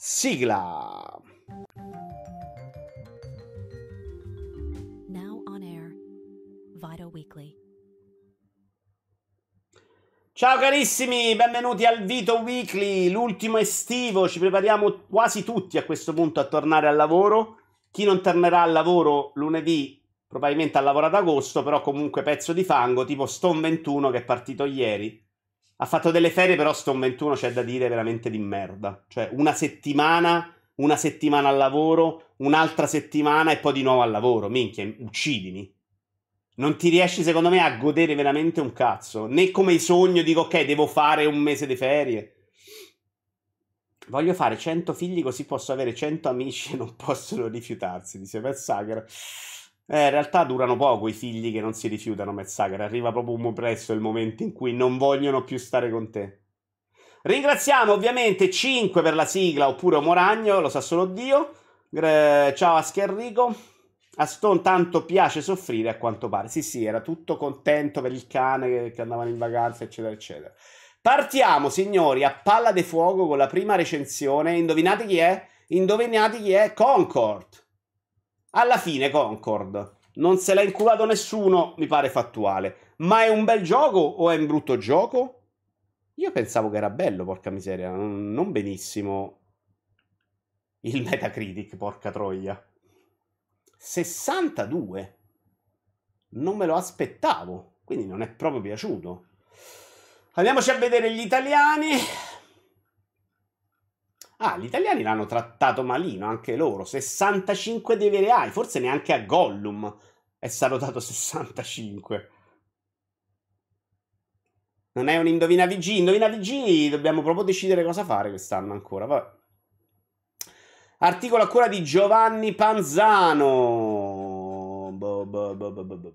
Sigla! Now on air, Vital Weekly. Ciao carissimi, benvenuti al Vito Weekly, l'ultimo estivo, ci prepariamo quasi tutti a questo punto a tornare al lavoro. Chi non tornerà al lavoro lunedì probabilmente ha lavorato ad agosto, però comunque pezzo di fango tipo Stone 21 che è partito ieri ha fatto delle ferie, però Stone 21 c'è da dire veramente di merda. Cioè, una settimana, una settimana al lavoro, un'altra settimana e poi di nuovo al lavoro. Minchia, uccidimi. Non ti riesci, secondo me, a godere veramente un cazzo. Né come sogno dico, ok, devo fare un mese di ferie. Voglio fare 100 figli così posso avere 100 amici e non possono rifiutarsi, dice Per Sagra. Eh, in realtà durano poco i figli che non si rifiutano, Metzager. Arriva proprio un presto il momento in cui non vogliono più stare con te. Ringraziamo ovviamente 5 per la sigla oppure Moragno, lo sa solo Dio. Eh, ciao a Scherrico. A Stone tanto piace soffrire a quanto pare. Sì, sì, era tutto contento per il cane che, che andavano in vacanza, eccetera, eccetera. Partiamo, signori, a palla de fuoco con la prima recensione. Indovinate chi è? Indovinate chi è? Concord. Alla fine Concord non se l'ha inculato nessuno, mi pare fattuale. Ma è un bel gioco o è un brutto gioco? Io pensavo che era bello, porca miseria, non benissimo il Metacritic, porca troia. 62. Non me lo aspettavo, quindi non è proprio piaciuto. Andiamoci a vedere gli italiani. Ah, gli italiani l'hanno trattato malino anche loro. 65 di vere forse neanche a Gollum è stato dato 65. Non è un indovina VG, indovina VG, dobbiamo proprio decidere cosa fare quest'anno ancora. Vabbè. Articolo a cura di Giovanni Panzano. Bo, bo, bo,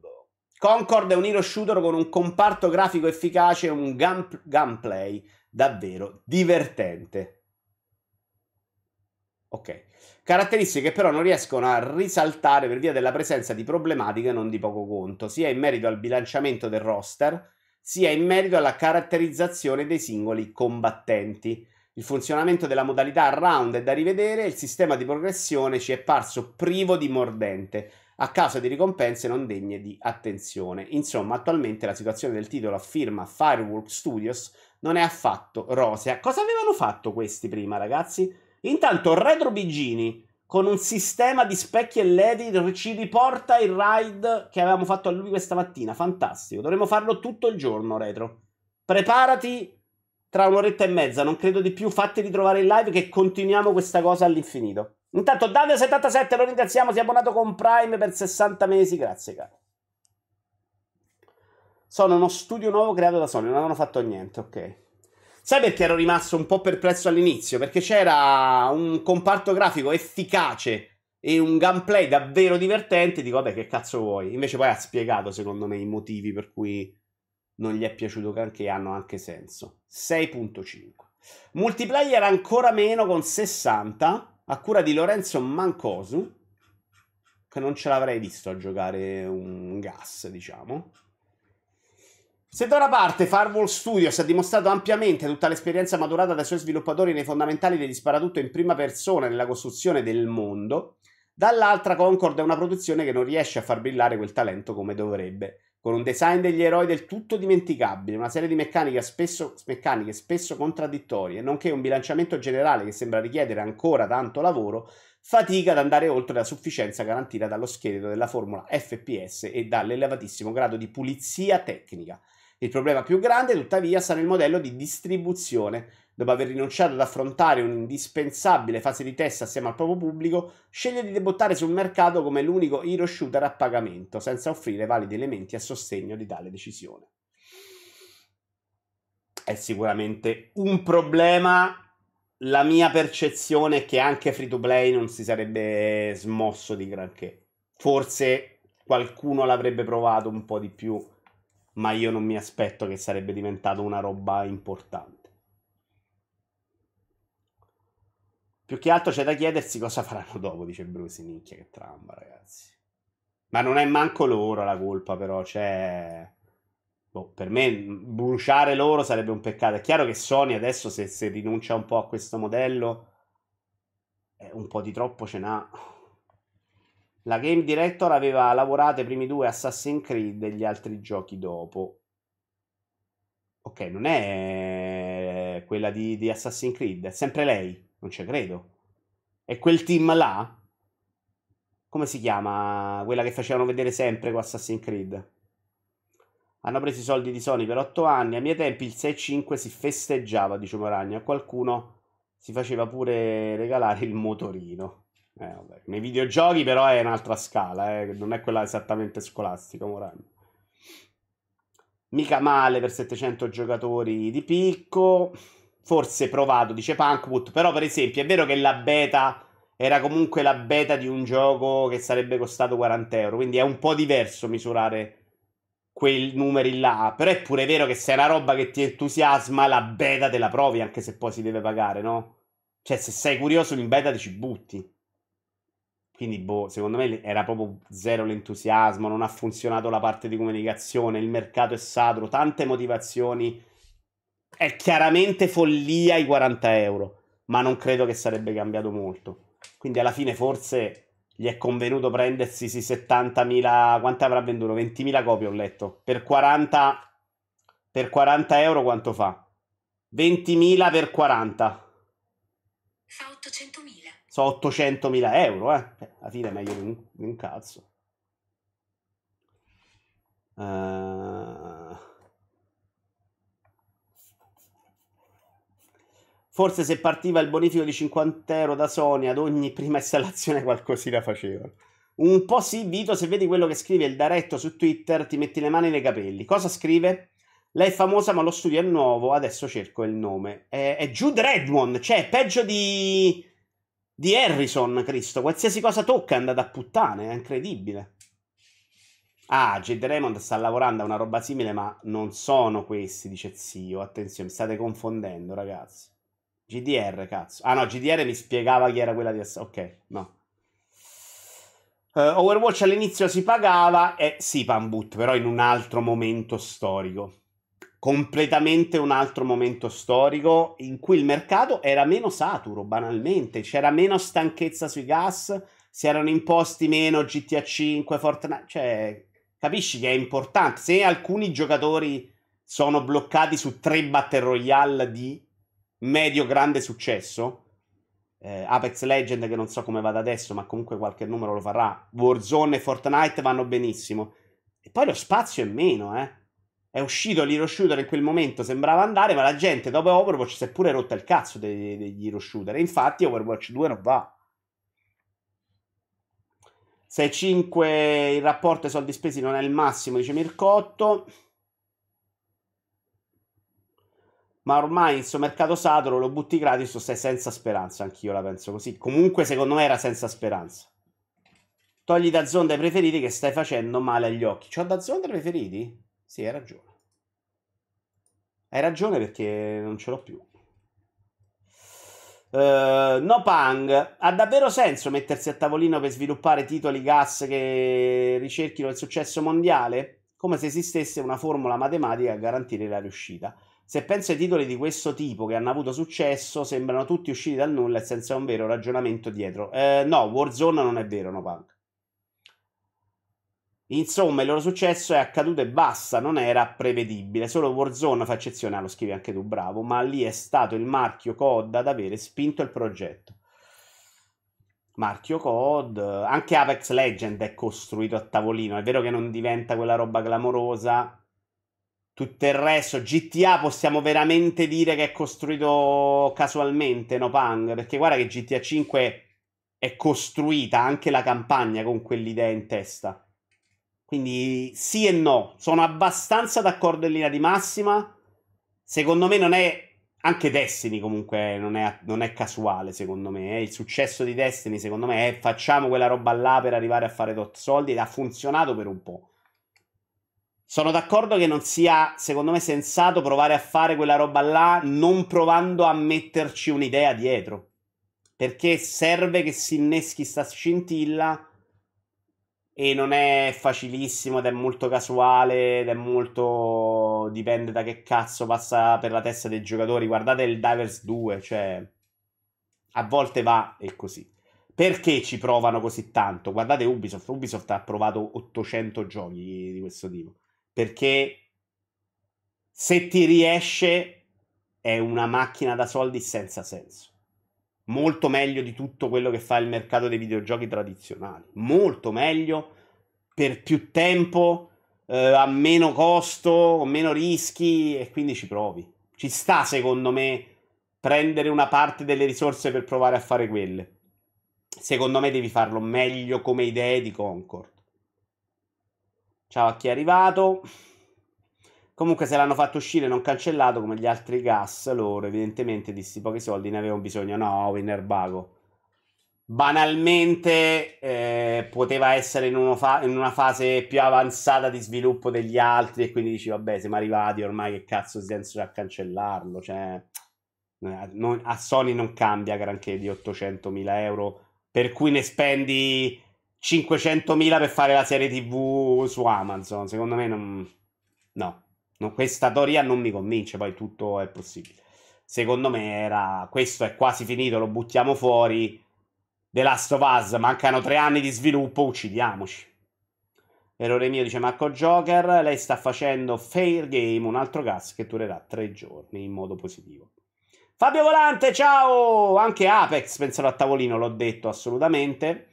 Concord è un hero shooter con un comparto grafico efficace e un gun- gunplay davvero divertente. Ok. Caratteristiche che però non riescono a risaltare per via della presenza di problematiche non di poco conto, sia in merito al bilanciamento del roster, sia in merito alla caratterizzazione dei singoli combattenti. Il funzionamento della modalità round è da rivedere e il sistema di progressione ci è parso privo di mordente, a causa di ricompense non degne di attenzione. Insomma, attualmente la situazione del titolo a firma Firework Studios non è affatto rosea. Cosa avevano fatto questi prima, ragazzi? Intanto Retro Bigini con un sistema di specchi e ledi ci riporta il ride che avevamo fatto a lui questa mattina. Fantastico. Dovremmo farlo tutto il giorno, Retro. Preparati tra un'oretta e mezza, non credo di più. Fatti ritrovare in live che continuiamo questa cosa all'infinito. Intanto Davio77 lo ringraziamo, si è abbonato con Prime per 60 mesi, grazie caro. Sono uno studio nuovo creato da Sony, non avevano fatto niente, ok. Sai perché ero rimasto un po' perplesso all'inizio? Perché c'era un comparto grafico efficace e un gameplay davvero divertente. Dico, vabbè, che cazzo vuoi? Invece poi ha spiegato, secondo me, i motivi per cui non gli è piaciuto che hanno anche senso. 6.5. Multiplayer ancora meno con 60 a cura di Lorenzo Mancosu che non ce l'avrei visto a giocare un gas, diciamo. Se da una parte Firewall Studios ha dimostrato ampiamente tutta l'esperienza maturata dai suoi sviluppatori nei fondamentali degli sparatutto in prima persona nella costruzione del mondo, dall'altra Concord è una produzione che non riesce a far brillare quel talento come dovrebbe, con un design degli eroi del tutto dimenticabile, una serie di meccaniche spesso, meccaniche spesso contraddittorie, nonché un bilanciamento generale che sembra richiedere ancora tanto lavoro, fatica ad andare oltre la sufficienza garantita dallo scheletro della formula FPS e dall'elevatissimo grado di pulizia tecnica il problema più grande, tuttavia, sarà il modello di distribuzione. Dopo aver rinunciato ad affrontare un'indispensabile fase di test assieme al proprio pubblico, sceglie di debuttare sul mercato come l'unico hero shooter a pagamento, senza offrire validi elementi a sostegno di tale decisione. È sicuramente un problema. La mia percezione è che anche free to play non si sarebbe smosso di granché. Forse qualcuno l'avrebbe provato un po' di più ma io non mi aspetto che sarebbe diventato una roba importante. Più che altro c'è da chiedersi cosa faranno dopo, dice Brusi, minchia che tramba ragazzi. Ma non è manco loro la colpa però, cioè... Boh, per me bruciare loro sarebbe un peccato. È chiaro che Sony adesso se, se rinuncia un po' a questo modello, eh, un po' di troppo ce n'ha. La game director aveva lavorato i primi due Assassin's Creed e gli altri giochi dopo. Ok, non è quella di, di Assassin's Creed, è sempre lei, non ci credo. E quel team là? Come si chiama? Quella che facevano vedere sempre con Assassin's Creed. Hanno preso i soldi di Sony per 8 anni. A miei tempi il 6-5 si festeggiava, dice Moragna. A qualcuno si faceva pure regalare il motorino. Eh, Nei videogiochi però è un'altra scala, eh. non è quella esattamente scolastica, Morano. Mica male per 700 giocatori di picco, forse provato, dice Punkwood, però per esempio è vero che la beta era comunque la beta di un gioco che sarebbe costato 40 euro, quindi è un po' diverso misurare quei numeri là, però è pure vero che se è una roba che ti entusiasma, la beta te la provi, anche se poi si deve pagare, no? Cioè, se sei curioso in beta ti ci butti. Quindi, boh, secondo me era proprio zero l'entusiasmo, non ha funzionato la parte di comunicazione, il mercato è saturo, tante motivazioni. È chiaramente follia i 40 euro, ma non credo che sarebbe cambiato molto. Quindi alla fine forse gli è convenuto prendersi 70.000, quante avrà venduto? 20.000 copie ho letto. Per 40, per 40 euro quanto fa? 20.000 per 40. Fa 800.000 so 800.000 euro, eh. Cioè, alla fine è meglio di un, di un cazzo. Uh... Forse se partiva il bonifico di 50 euro da Sony ad ogni prima installazione qualcosina facevano. Un po' sì, Vito, se vedi quello che scrive il diretto su Twitter ti metti le mani nei capelli. Cosa scrive? Lei è famosa ma lo studio è nuovo, adesso cerco il nome. È, è Jude Redmond, cioè peggio di di Harrison, Cristo. Qualsiasi cosa tocca è andata a puttane, è incredibile. Ah, Jade Raymond sta lavorando a una roba simile, ma non sono questi, dice zio. Attenzione, mi state confondendo, ragazzi. GDR, cazzo. Ah no, GDR mi spiegava chi era quella di Assassin's Ok, no. Uh, Overwatch all'inizio si pagava e si sì, Pambut, però in un altro momento storico completamente un altro momento storico in cui il mercato era meno saturo, banalmente, c'era meno stanchezza sui gas, si erano imposti meno GTA 5, Fortnite, cioè capisci che è importante. Se alcuni giocatori sono bloccati su tre battle royale di medio-grande successo, eh, Apex Legend che non so come vada adesso, ma comunque qualche numero lo farà, Warzone e Fortnite vanno benissimo. E poi lo spazio è meno, eh. È uscito l'Hero Shooter in quel momento, sembrava andare, ma la gente dopo Overwatch si è pure rotta il cazzo degli, degli Hero Shooter. E infatti Overwatch 2 non va. 6-5 il rapporto ai soldi spesi non è il massimo, dice Mircotto. Ma ormai il suo mercato saturo lo butti gratis o sei senza speranza, anch'io la penso così. Comunque secondo me era senza speranza. Togli da zonda i preferiti che stai facendo male agli occhi. C'ho da zonda i preferiti? Sì, hai ragione. Hai ragione perché non ce l'ho più. Uh, no Pang, ha davvero senso mettersi a tavolino per sviluppare titoli gas che ricerchino il successo mondiale? Come se esistesse una formula matematica a garantire la riuscita. Se penso ai titoli di questo tipo che hanno avuto successo, sembrano tutti usciti dal nulla e senza un vero ragionamento dietro. Eh, no, Warzone non è vero, no Pang. Insomma, il loro successo è accaduto e basta, non era prevedibile. Solo Warzone fa eccezione, ah, lo scrivi anche tu, bravo, ma lì è stato il marchio COD ad avere spinto il progetto. Marchio COD, anche Apex Legend è costruito a tavolino, è vero che non diventa quella roba clamorosa. Tutto il resto, GTA possiamo veramente dire che è costruito casualmente, no Pang? Perché guarda che GTA 5 è costruita anche la campagna con quell'idea in testa. Quindi sì e no, sono abbastanza d'accordo in linea di massima. Secondo me non è anche Destiny comunque non è, non è casuale secondo me, eh. il successo di Destiny secondo me è facciamo quella roba là per arrivare a fare tot soldi ed ha funzionato per un po'. Sono d'accordo che non sia secondo me sensato provare a fare quella roba là non provando a metterci un'idea dietro, perché serve che si inneschi sta scintilla e non è facilissimo ed è molto casuale ed è molto... dipende da che cazzo passa per la testa dei giocatori. Guardate il Divers 2, cioè a volte va e così. Perché ci provano così tanto? Guardate Ubisoft, Ubisoft ha provato 800 giochi di questo tipo. Perché se ti riesce è una macchina da soldi senza senso molto meglio di tutto quello che fa il mercato dei videogiochi tradizionali. Molto meglio per più tempo, eh, a meno costo, con meno rischi e quindi ci provi. Ci sta, secondo me, prendere una parte delle risorse per provare a fare quelle. Secondo me devi farlo meglio come idee di Concord. Ciao a chi è arrivato. Comunque se l'hanno fatto uscire non cancellato come gli altri gas, loro evidentemente dissi pochi soldi ne avevano bisogno. No, Winner Bago. Banalmente eh, poteva essere in, fa- in, una fase più avanzata di sviluppo degli altri e quindi dici vabbè siamo arrivati ormai che cazzo senso a cancellarlo. Cioè, non, a Sony non cambia granché di 800.000 euro per cui ne spendi 500.000 per fare la serie tv su Amazon. Secondo me non... No, No, questa teoria non mi convince, poi tutto è possibile. Secondo me era questo è quasi finito, lo buttiamo fuori. The Last of Us, mancano tre anni di sviluppo, uccidiamoci. Errore mio, dice Marco Joker. Lei sta facendo fair game, un altro gas che durerà tre giorni in modo positivo. Fabio Volante, ciao! Anche Apex, pensavo a tavolino, l'ho detto assolutamente.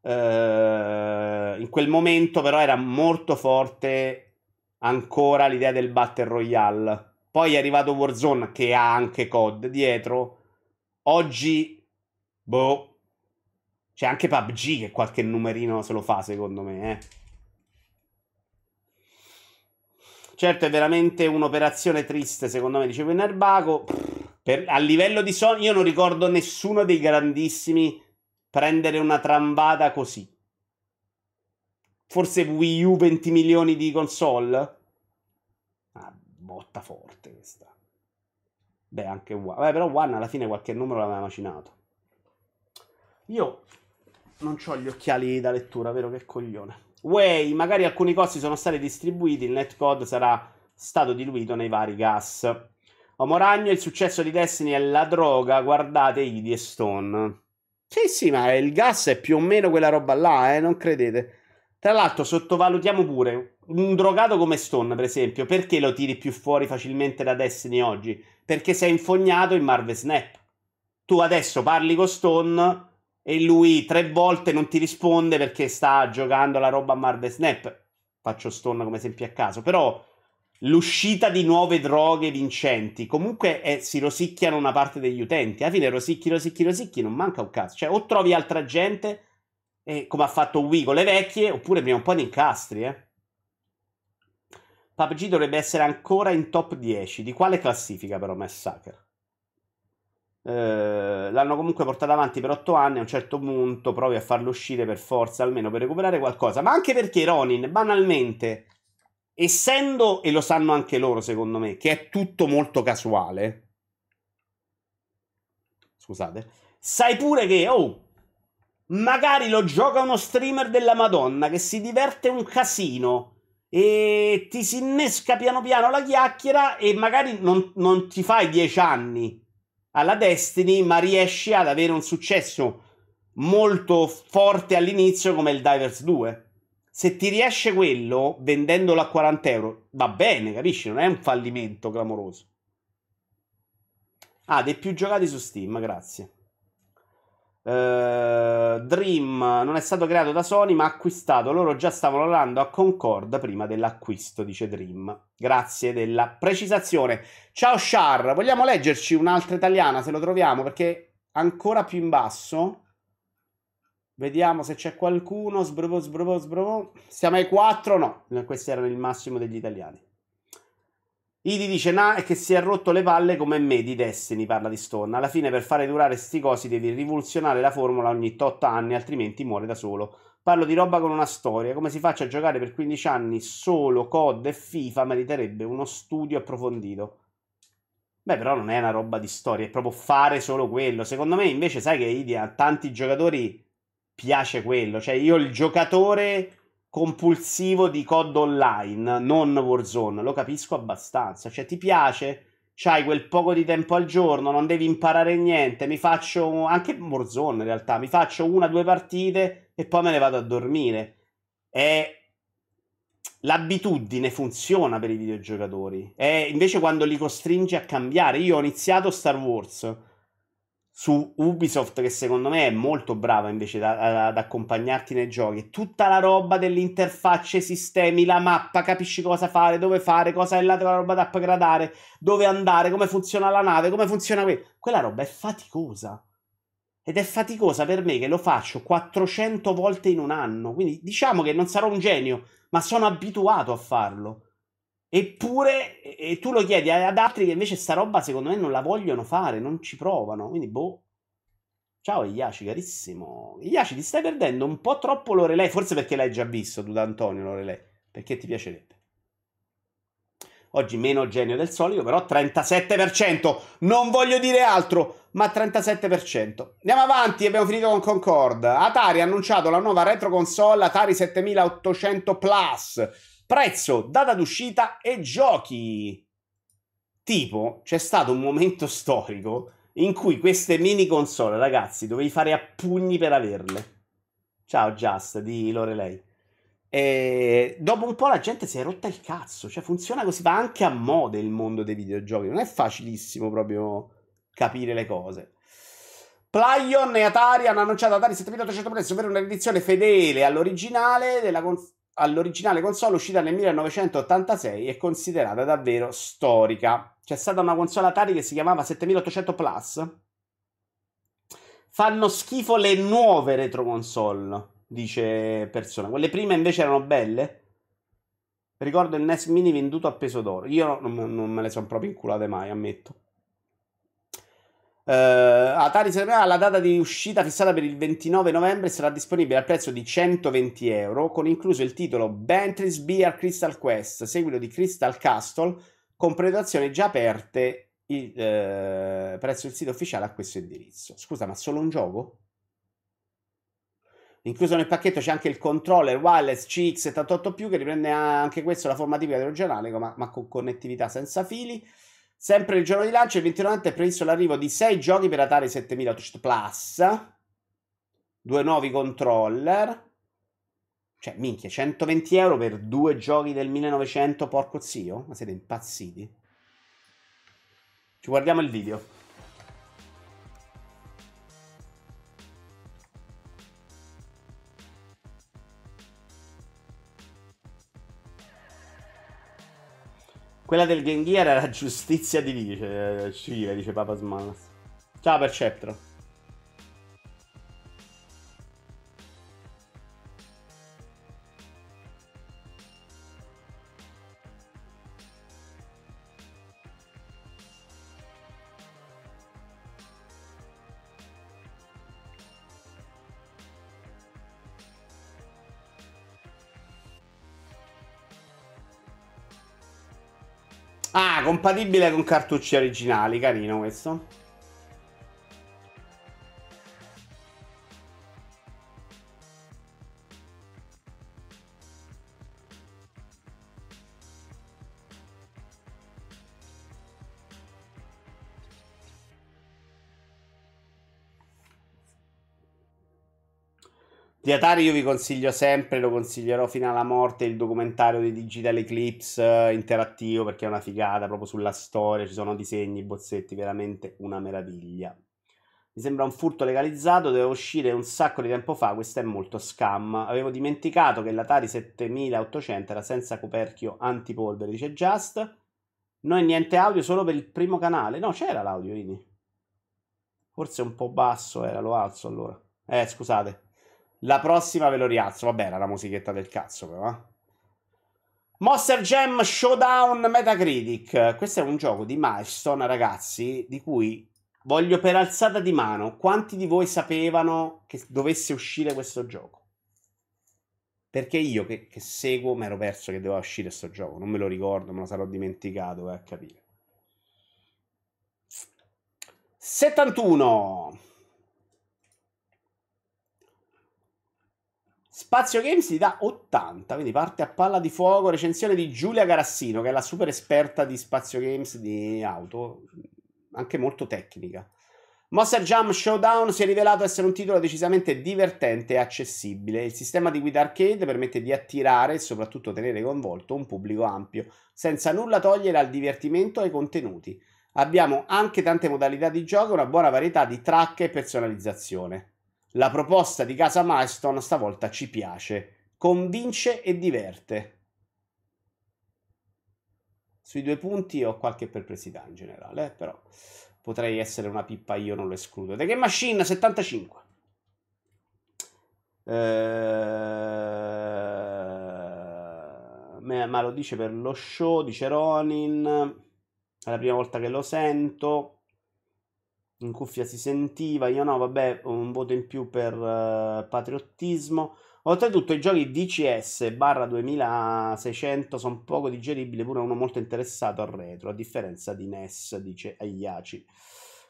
Uh, in quel momento però era molto forte ancora l'idea del Battle Royale. Poi è arrivato Warzone che ha anche COD dietro. Oggi, boh, c'è anche PUBG che qualche numerino se lo fa, secondo me, eh. Certo, è veramente un'operazione triste, secondo me, dicevo in Arbago. Per, a livello di Sony, io non ricordo nessuno dei grandissimi prendere una trambata così forse Wii U 20 milioni di console. Ah, botta forte questa. Beh, anche One. Beh, però One alla fine qualche numero l'aveva macinato. Io non ho gli occhiali da lettura, vero che coglione. Way, magari alcuni costi sono stati distribuiti, il netcode sarà stato diluito nei vari gas. Omoragno, il successo di Destiny è la droga, guardate Idi e Stone. Sì, sì, ma il gas è più o meno quella roba là, eh, non credete. Tra l'altro, sottovalutiamo pure un drogato come Stone, per esempio, perché lo tiri più fuori facilmente da Destiny oggi? Perché sei infognato in Marvel Snap. Tu adesso parli con Stone e lui tre volte non ti risponde perché sta giocando la roba a Marvel Snap. Faccio Stone come esempio a caso, però l'uscita di nuove droghe vincenti comunque è, eh, si rosicchiano una parte degli utenti. Alla fine rosicchi, rosicchi, rosicchi, non manca un caso. Cioè, o trovi altra gente eh, come ha fatto Wii con le vecchie, oppure prima o poi ne incastri, eh. PUBG dovrebbe essere ancora in top 10. Di quale classifica però Massacre? Eh, l'hanno comunque portato avanti per 8 anni. A un certo punto provi a farlo uscire per forza, almeno per recuperare qualcosa. Ma anche perché Ronin, banalmente, essendo, e lo sanno anche loro secondo me, che è tutto molto casuale. Scusate. Sai pure che, oh, Magari lo gioca uno streamer della Madonna che si diverte un casino e ti si innesca piano piano la chiacchiera e magari non, non ti fai dieci anni alla Destiny, ma riesci ad avere un successo molto forte all'inizio come il Divers 2. Se ti riesce quello vendendolo a 40 euro, va bene, capisci? Non è un fallimento clamoroso. Ah, dei più giocati su Steam, grazie. Eh, Dream non è stato creato da Sony ma acquistato, loro già stavano lavorando a Concord prima dell'acquisto, dice Dream. Grazie della precisazione. Ciao Char, vogliamo leggerci un'altra italiana se lo troviamo perché ancora più in basso. Vediamo se c'è qualcuno. Sbrovo, sbrovo, sbrovo. Siamo ai 4? No, questi erano il massimo degli italiani. Idi dice nah è che si è rotto le palle come me di Destiny, parla di Stone. Alla fine per fare durare sti cosi devi rivoluzionare la formula ogni 8 anni, altrimenti muore da solo. Parlo di roba con una storia, come si faccia a giocare per 15 anni solo COD e FIFA meriterebbe uno studio approfondito. Beh, però non è una roba di storia, è proprio fare solo quello. Secondo me invece sai che Idi a tanti giocatori piace quello, cioè io il giocatore compulsivo di COD online, non Warzone, lo capisco abbastanza, cioè ti piace? C'hai quel poco di tempo al giorno, non devi imparare niente, mi faccio anche Warzone in realtà, mi faccio una o due partite e poi me ne vado a dormire. È l'abitudine funziona per i videogiocatori. È invece quando li costringi a cambiare. Io ho iniziato Star Wars su Ubisoft che secondo me è molto brava invece da, da, ad accompagnarti nei giochi. Tutta la roba delle interfacce, sistemi, la mappa, capisci cosa fare, dove fare, cosa è la roba da upgradare, dove andare, come funziona la nave, come funziona quello. Quella roba è faticosa. Ed è faticosa per me che lo faccio 400 volte in un anno. Quindi diciamo che non sarò un genio, ma sono abituato a farlo. Eppure, e tu lo chiedi ad altri che invece sta roba secondo me non la vogliono fare, non ci provano, quindi boh. Ciao Iaci, carissimo. Iaci, ti stai perdendo un po' troppo Lorelei, forse perché l'hai già visto tu da Antonio Lorelei, perché ti piacerebbe. Oggi meno genio del solito, però 37%, non voglio dire altro, ma 37%. Andiamo avanti, abbiamo finito con Concord. Atari ha annunciato la nuova retro console Atari 7800 Plus prezzo, data d'uscita e giochi. Tipo, c'è stato un momento storico in cui queste mini console, ragazzi, dovevi fare a pugni per averle. Ciao Just di Lorelei. E dopo un po' la gente si è rotta il cazzo, cioè funziona così, va anche a moda il mondo dei videogiochi, non è facilissimo proprio capire le cose. Playon e Atari hanno annunciato Atari 7800 Press, ovvero una edizione fedele all'originale della console all'originale console uscita nel 1986 è considerata davvero storica. C'è stata una console Atari che si chiamava 7800 Plus. Fanno schifo le nuove retro console, dice Persona. Quelle prime invece erano belle. Ricordo il NES Mini venduto a peso d'oro. Io non, me le sono proprio inculate mai, ammetto. Uh, eh, Atari Serie A, la data di uscita fissata per il 29 novembre sarà disponibile al prezzo di 120 euro, con incluso il titolo Bentley's Beer Crystal Quest, seguito di Crystal Castle, con prenotazioni già aperte il, uh, presso il sito ufficiale a questo indirizzo. Scusa, ma solo un gioco? Incluso nel pacchetto c'è anche il controller wireless CX78+, che riprende anche questo la forma tipica dell'originale, ma, ma con connettività senza fili. Sempre il giorno di lancio, il 29 è previsto l'arrivo di 6 giochi per Atari 7800 Plus, due nuovi controller, cioè, minchia, 120 euro per due giochi del 1900, porco zio? Ma siete impazziti? Ci guardiamo il video. Quella del Game Gear era giustizia di dice, eh, civile, dice Papa Smanas. Ciao Perceptro. compatibile con cartucce originali, carino questo. Di Atari io vi consiglio sempre, lo consiglierò fino alla morte, il documentario di Digital Eclipse eh, interattivo perché è una figata proprio sulla storia, ci sono disegni, bozzetti, veramente una meraviglia. Mi sembra un furto legalizzato, doveva uscire un sacco di tempo fa, questo è molto scam. Avevo dimenticato che l'Atari 7800 era senza coperchio antipolvere, dice Just. Noi niente audio solo per il primo canale. No, c'era l'audio, vedi. Forse un po' basso era, lo alzo allora. Eh, scusate. La prossima ve lo rialzo. Vabbè, era la musichetta del cazzo, però. Eh? Monster Jam Showdown Metacritic. Questo è un gioco di milestone, ragazzi, di cui voglio per alzata di mano. Quanti di voi sapevano che dovesse uscire questo gioco? Perché io che, che seguo mi ero perso che doveva uscire questo gioco. Non me lo ricordo, me lo sarò dimenticato eh, a capire. 71 Spazio Games si dà 80, quindi parte a palla di fuoco, recensione di Giulia Garassino, che è la super esperta di Spazio Games di auto, anche molto tecnica. Monster Jam Showdown si è rivelato essere un titolo decisamente divertente e accessibile. Il sistema di guida arcade permette di attirare e soprattutto tenere coinvolto un pubblico ampio, senza nulla togliere al divertimento e ai contenuti. Abbiamo anche tante modalità di gioco e una buona varietà di track e personalizzazione. La proposta di casa Milestone stavolta ci piace, convince e diverte. Sui due punti ho qualche perplessità in generale, eh, però potrei essere una pippa, io non lo escludo. The Game Machine 75. Eh, ma lo dice per lo show, dice Ronin. È la prima volta che lo sento in cuffia si sentiva, io no, vabbè, un voto in più per uh, patriottismo. Oltretutto i giochi DCS barra 2600 sono poco digeribili, pure uno molto interessato al retro, a differenza di NES, dice Aiaci.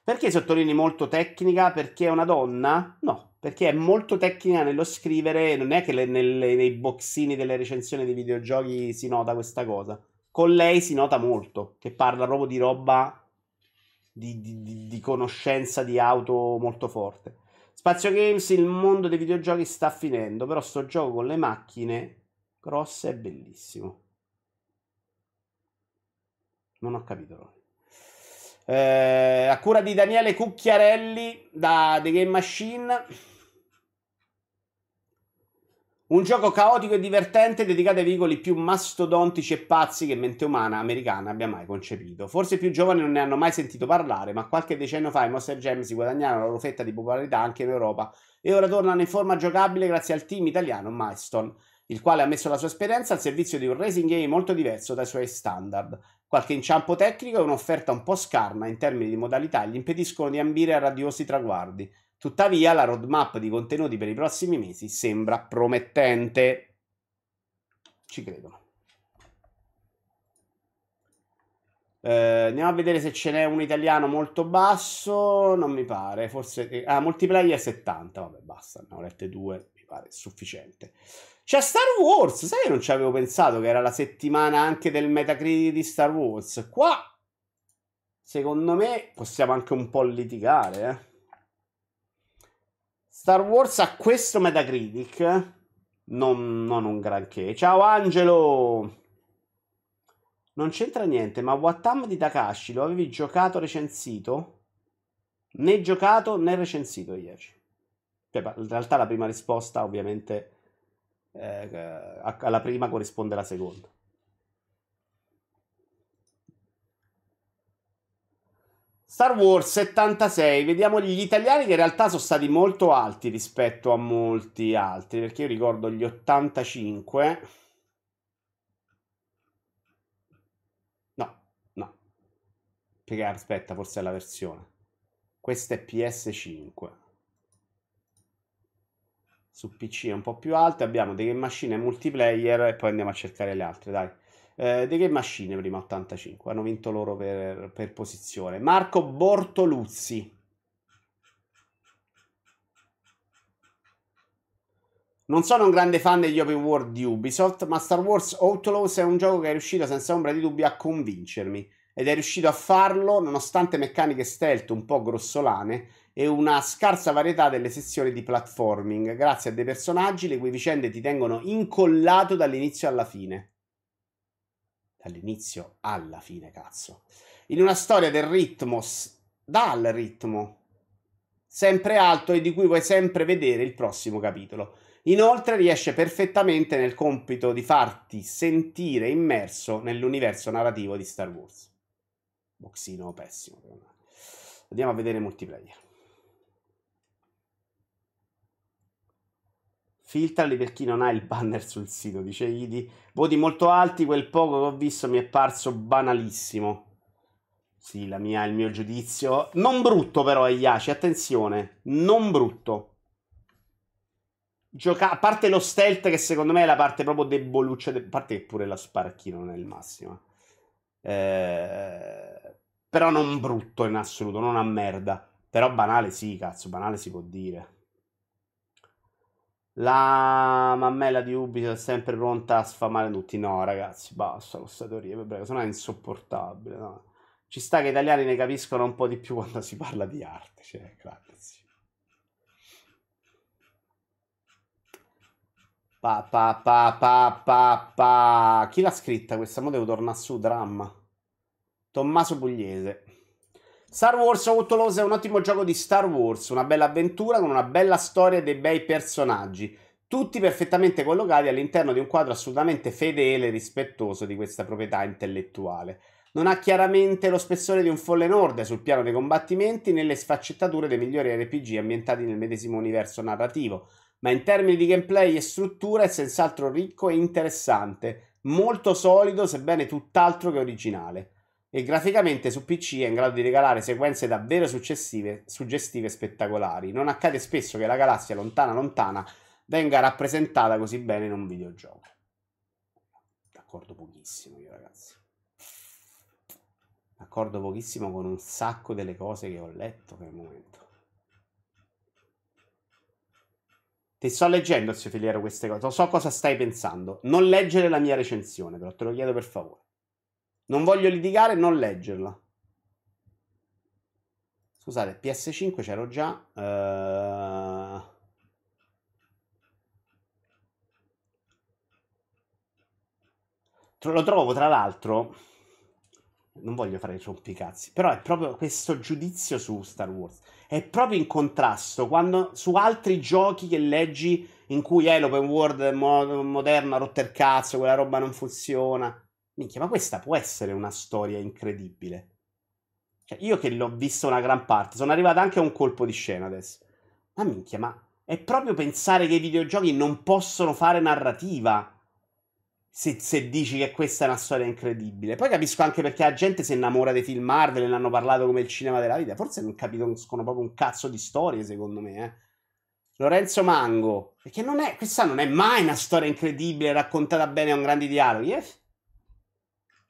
Perché sottolinei molto tecnica? Perché è una donna? No, perché è molto tecnica nello scrivere, non è che le, nelle, nei boxini delle recensioni dei videogiochi si nota questa cosa. Con lei si nota molto, che parla proprio di roba di, di, di conoscenza di auto molto forte. Spazio Games, il mondo dei videogiochi sta finendo, però sto gioco con le macchine grosse è bellissimo. Non ho capito. Eh, a cura di Daniele Cucchiarelli da The Game Machine. Un gioco caotico e divertente dedicato ai veicoli più mastodontici e pazzi che mente umana americana abbia mai concepito. Forse i più giovani non ne hanno mai sentito parlare, ma qualche decennio fa i Monster Jam si guadagnarono la loro fetta di popolarità anche in Europa e ora tornano in forma giocabile grazie al team italiano Milestone, il quale ha messo la sua esperienza al servizio di un racing game molto diverso dai suoi standard. Qualche inciampo tecnico e un'offerta un po' scarna in termini di modalità gli impediscono di ambire a radiosi traguardi Tuttavia, la roadmap di contenuti per i prossimi mesi sembra promettente. Ci credono. Eh, andiamo a vedere se ce n'è un italiano molto basso. Non mi pare, forse. Eh, ah, multiplayer 70. Vabbè, basta. Ne ho lette due, mi pare sufficiente. C'è Star Wars. Sai che non ci avevo pensato che era la settimana anche del Metacritic di Star Wars? Qua, secondo me, possiamo anche un po' litigare, eh Star Wars ha questo Metacritic. Non, non un granché. Ciao Angelo! Non c'entra niente, ma Wattam di Takashi lo avevi giocato recensito? Né giocato né recensito, ieri. in realtà la prima risposta ovviamente eh, eh alla prima corrisponde la seconda. Star Wars 76, vediamo gli italiani che in realtà sono stati molto alti rispetto a molti altri, perché io ricordo gli 85. No, no. Perché aspetta, forse è la versione. Questa è PS5. Su PC è un po' più alto, abbiamo delle Machine multiplayer e poi andiamo a cercare le altre, dai. Eh, di che Machine prima 85, hanno vinto loro per, per posizione. Marco Bortoluzzi. Non sono un grande fan degli open world di Ubisoft, ma Star Wars Outlaws è un gioco che è riuscito senza ombra di dubbio a convincermi ed è riuscito a farlo nonostante meccaniche stealth un po' grossolane e una scarsa varietà delle sezioni di platforming, grazie a dei personaggi le cui vicende ti tengono incollato dall'inizio alla fine dall'inizio alla fine, cazzo. In una storia del ritmo, dal ritmo, sempre alto e di cui vuoi sempre vedere il prossimo capitolo. Inoltre riesce perfettamente nel compito di farti sentire immerso nell'universo narrativo di Star Wars. Boxino pessimo. Andiamo a vedere multiplayer. Filtrali per chi non ha il banner sul sito, dice Idi. Voti molto alti, quel poco che ho visto mi è parso banalissimo. Sì, mia, il mio giudizio. Non brutto però, Iaci, attenzione, non brutto. Gioca- a parte lo stealth che secondo me è la parte proprio deboluccia, de- a parte che pure la sparacchino non è il massimo. Eh. eh... Però non brutto in assoluto, non a merda. Però banale sì, cazzo, banale si può dire. La mammella di Ubisoft è sempre pronta a sfamare tutti. No, ragazzi, basta con questa teoria, perché sennò è insopportabile. No? Ci sta che gli italiani ne capiscono un po' di più quando si parla di arte. Cioè, grazie. Pa, pa, pa, pa, pa, pa. Chi l'ha scritta questa? Mo devo tornare su, dramma. Tommaso Pugliese. Star Wars Outlaws è un ottimo gioco di Star Wars, una bella avventura con una bella storia e dei bei personaggi, tutti perfettamente collocati all'interno di un quadro assolutamente fedele e rispettoso di questa proprietà intellettuale. Non ha chiaramente lo spessore di un Fallen Order sul piano dei combattimenti né le sfaccettature dei migliori RPG ambientati nel medesimo universo narrativo, ma in termini di gameplay e struttura è senz'altro ricco e interessante, molto solido sebbene tutt'altro che originale e graficamente su PC è in grado di regalare sequenze davvero suggestive e spettacolari. Non accade spesso che la galassia lontana lontana venga rappresentata così bene in un videogioco. D'accordo pochissimo io ragazzi. D'accordo pochissimo con un sacco delle cose che ho letto per il momento. Ti sto leggendo, zio filiero, queste cose. So cosa stai pensando. Non leggere la mia recensione, però te lo chiedo per favore. Non voglio litigare, non leggerla. Scusate, PS5 c'ero già. Uh... Lo trovo tra l'altro. Non voglio fare i trompicazzi, però è proprio questo giudizio su Star Wars. È proprio in contrasto quando su altri giochi che leggi in cui è eh, l'open world mo- rotter cazzo, quella roba non funziona minchia, ma questa può essere una storia incredibile. Cioè, io che l'ho vista una gran parte, sono arrivata anche a un colpo di scena adesso. Ma minchia, ma è proprio pensare che i videogiochi non possono fare narrativa. Se, se, dici che questa è una storia incredibile. Poi capisco anche perché la gente si innamora dei film Marvel e ne hanno parlato come il cinema della vita. Forse non capiscono proprio un cazzo di storie, secondo me. Eh. Lorenzo Mango, perché non è, questa non è mai una storia incredibile raccontata bene con grandi dialoghi. Eh?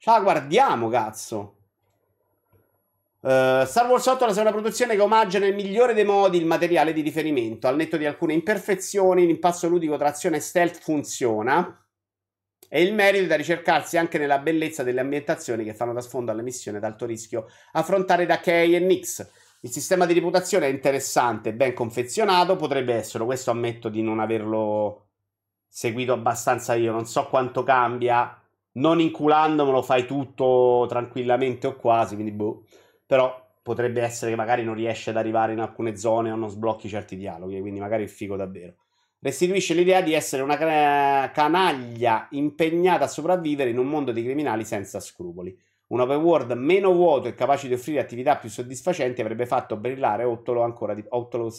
Ce la guardiamo, cazzo. Uh, Star Wars 8 è una produzione che omaggia nel migliore dei modi il materiale di riferimento. Al netto di alcune imperfezioni, l'impasto ludico tra azione e stealth funziona. E il merito è da ricercarsi anche nella bellezza delle ambientazioni che fanno da sfondo alle missioni ad alto rischio affrontare da Kay e Nix. Il sistema di reputazione è interessante, ben confezionato, potrebbe essere, questo ammetto di non averlo seguito abbastanza io, non so quanto cambia non inculandomelo fai tutto tranquillamente o quasi, quindi boh. Però potrebbe essere che magari non riesci ad arrivare in alcune zone o non sblocchi certi dialoghi, quindi magari è figo davvero. Restituisce l'idea di essere una canaglia impegnata a sopravvivere in un mondo di criminali senza scrupoli. Un open world meno vuoto e capace di offrire attività più soddisfacenti avrebbe fatto brillare Ottolos ancora,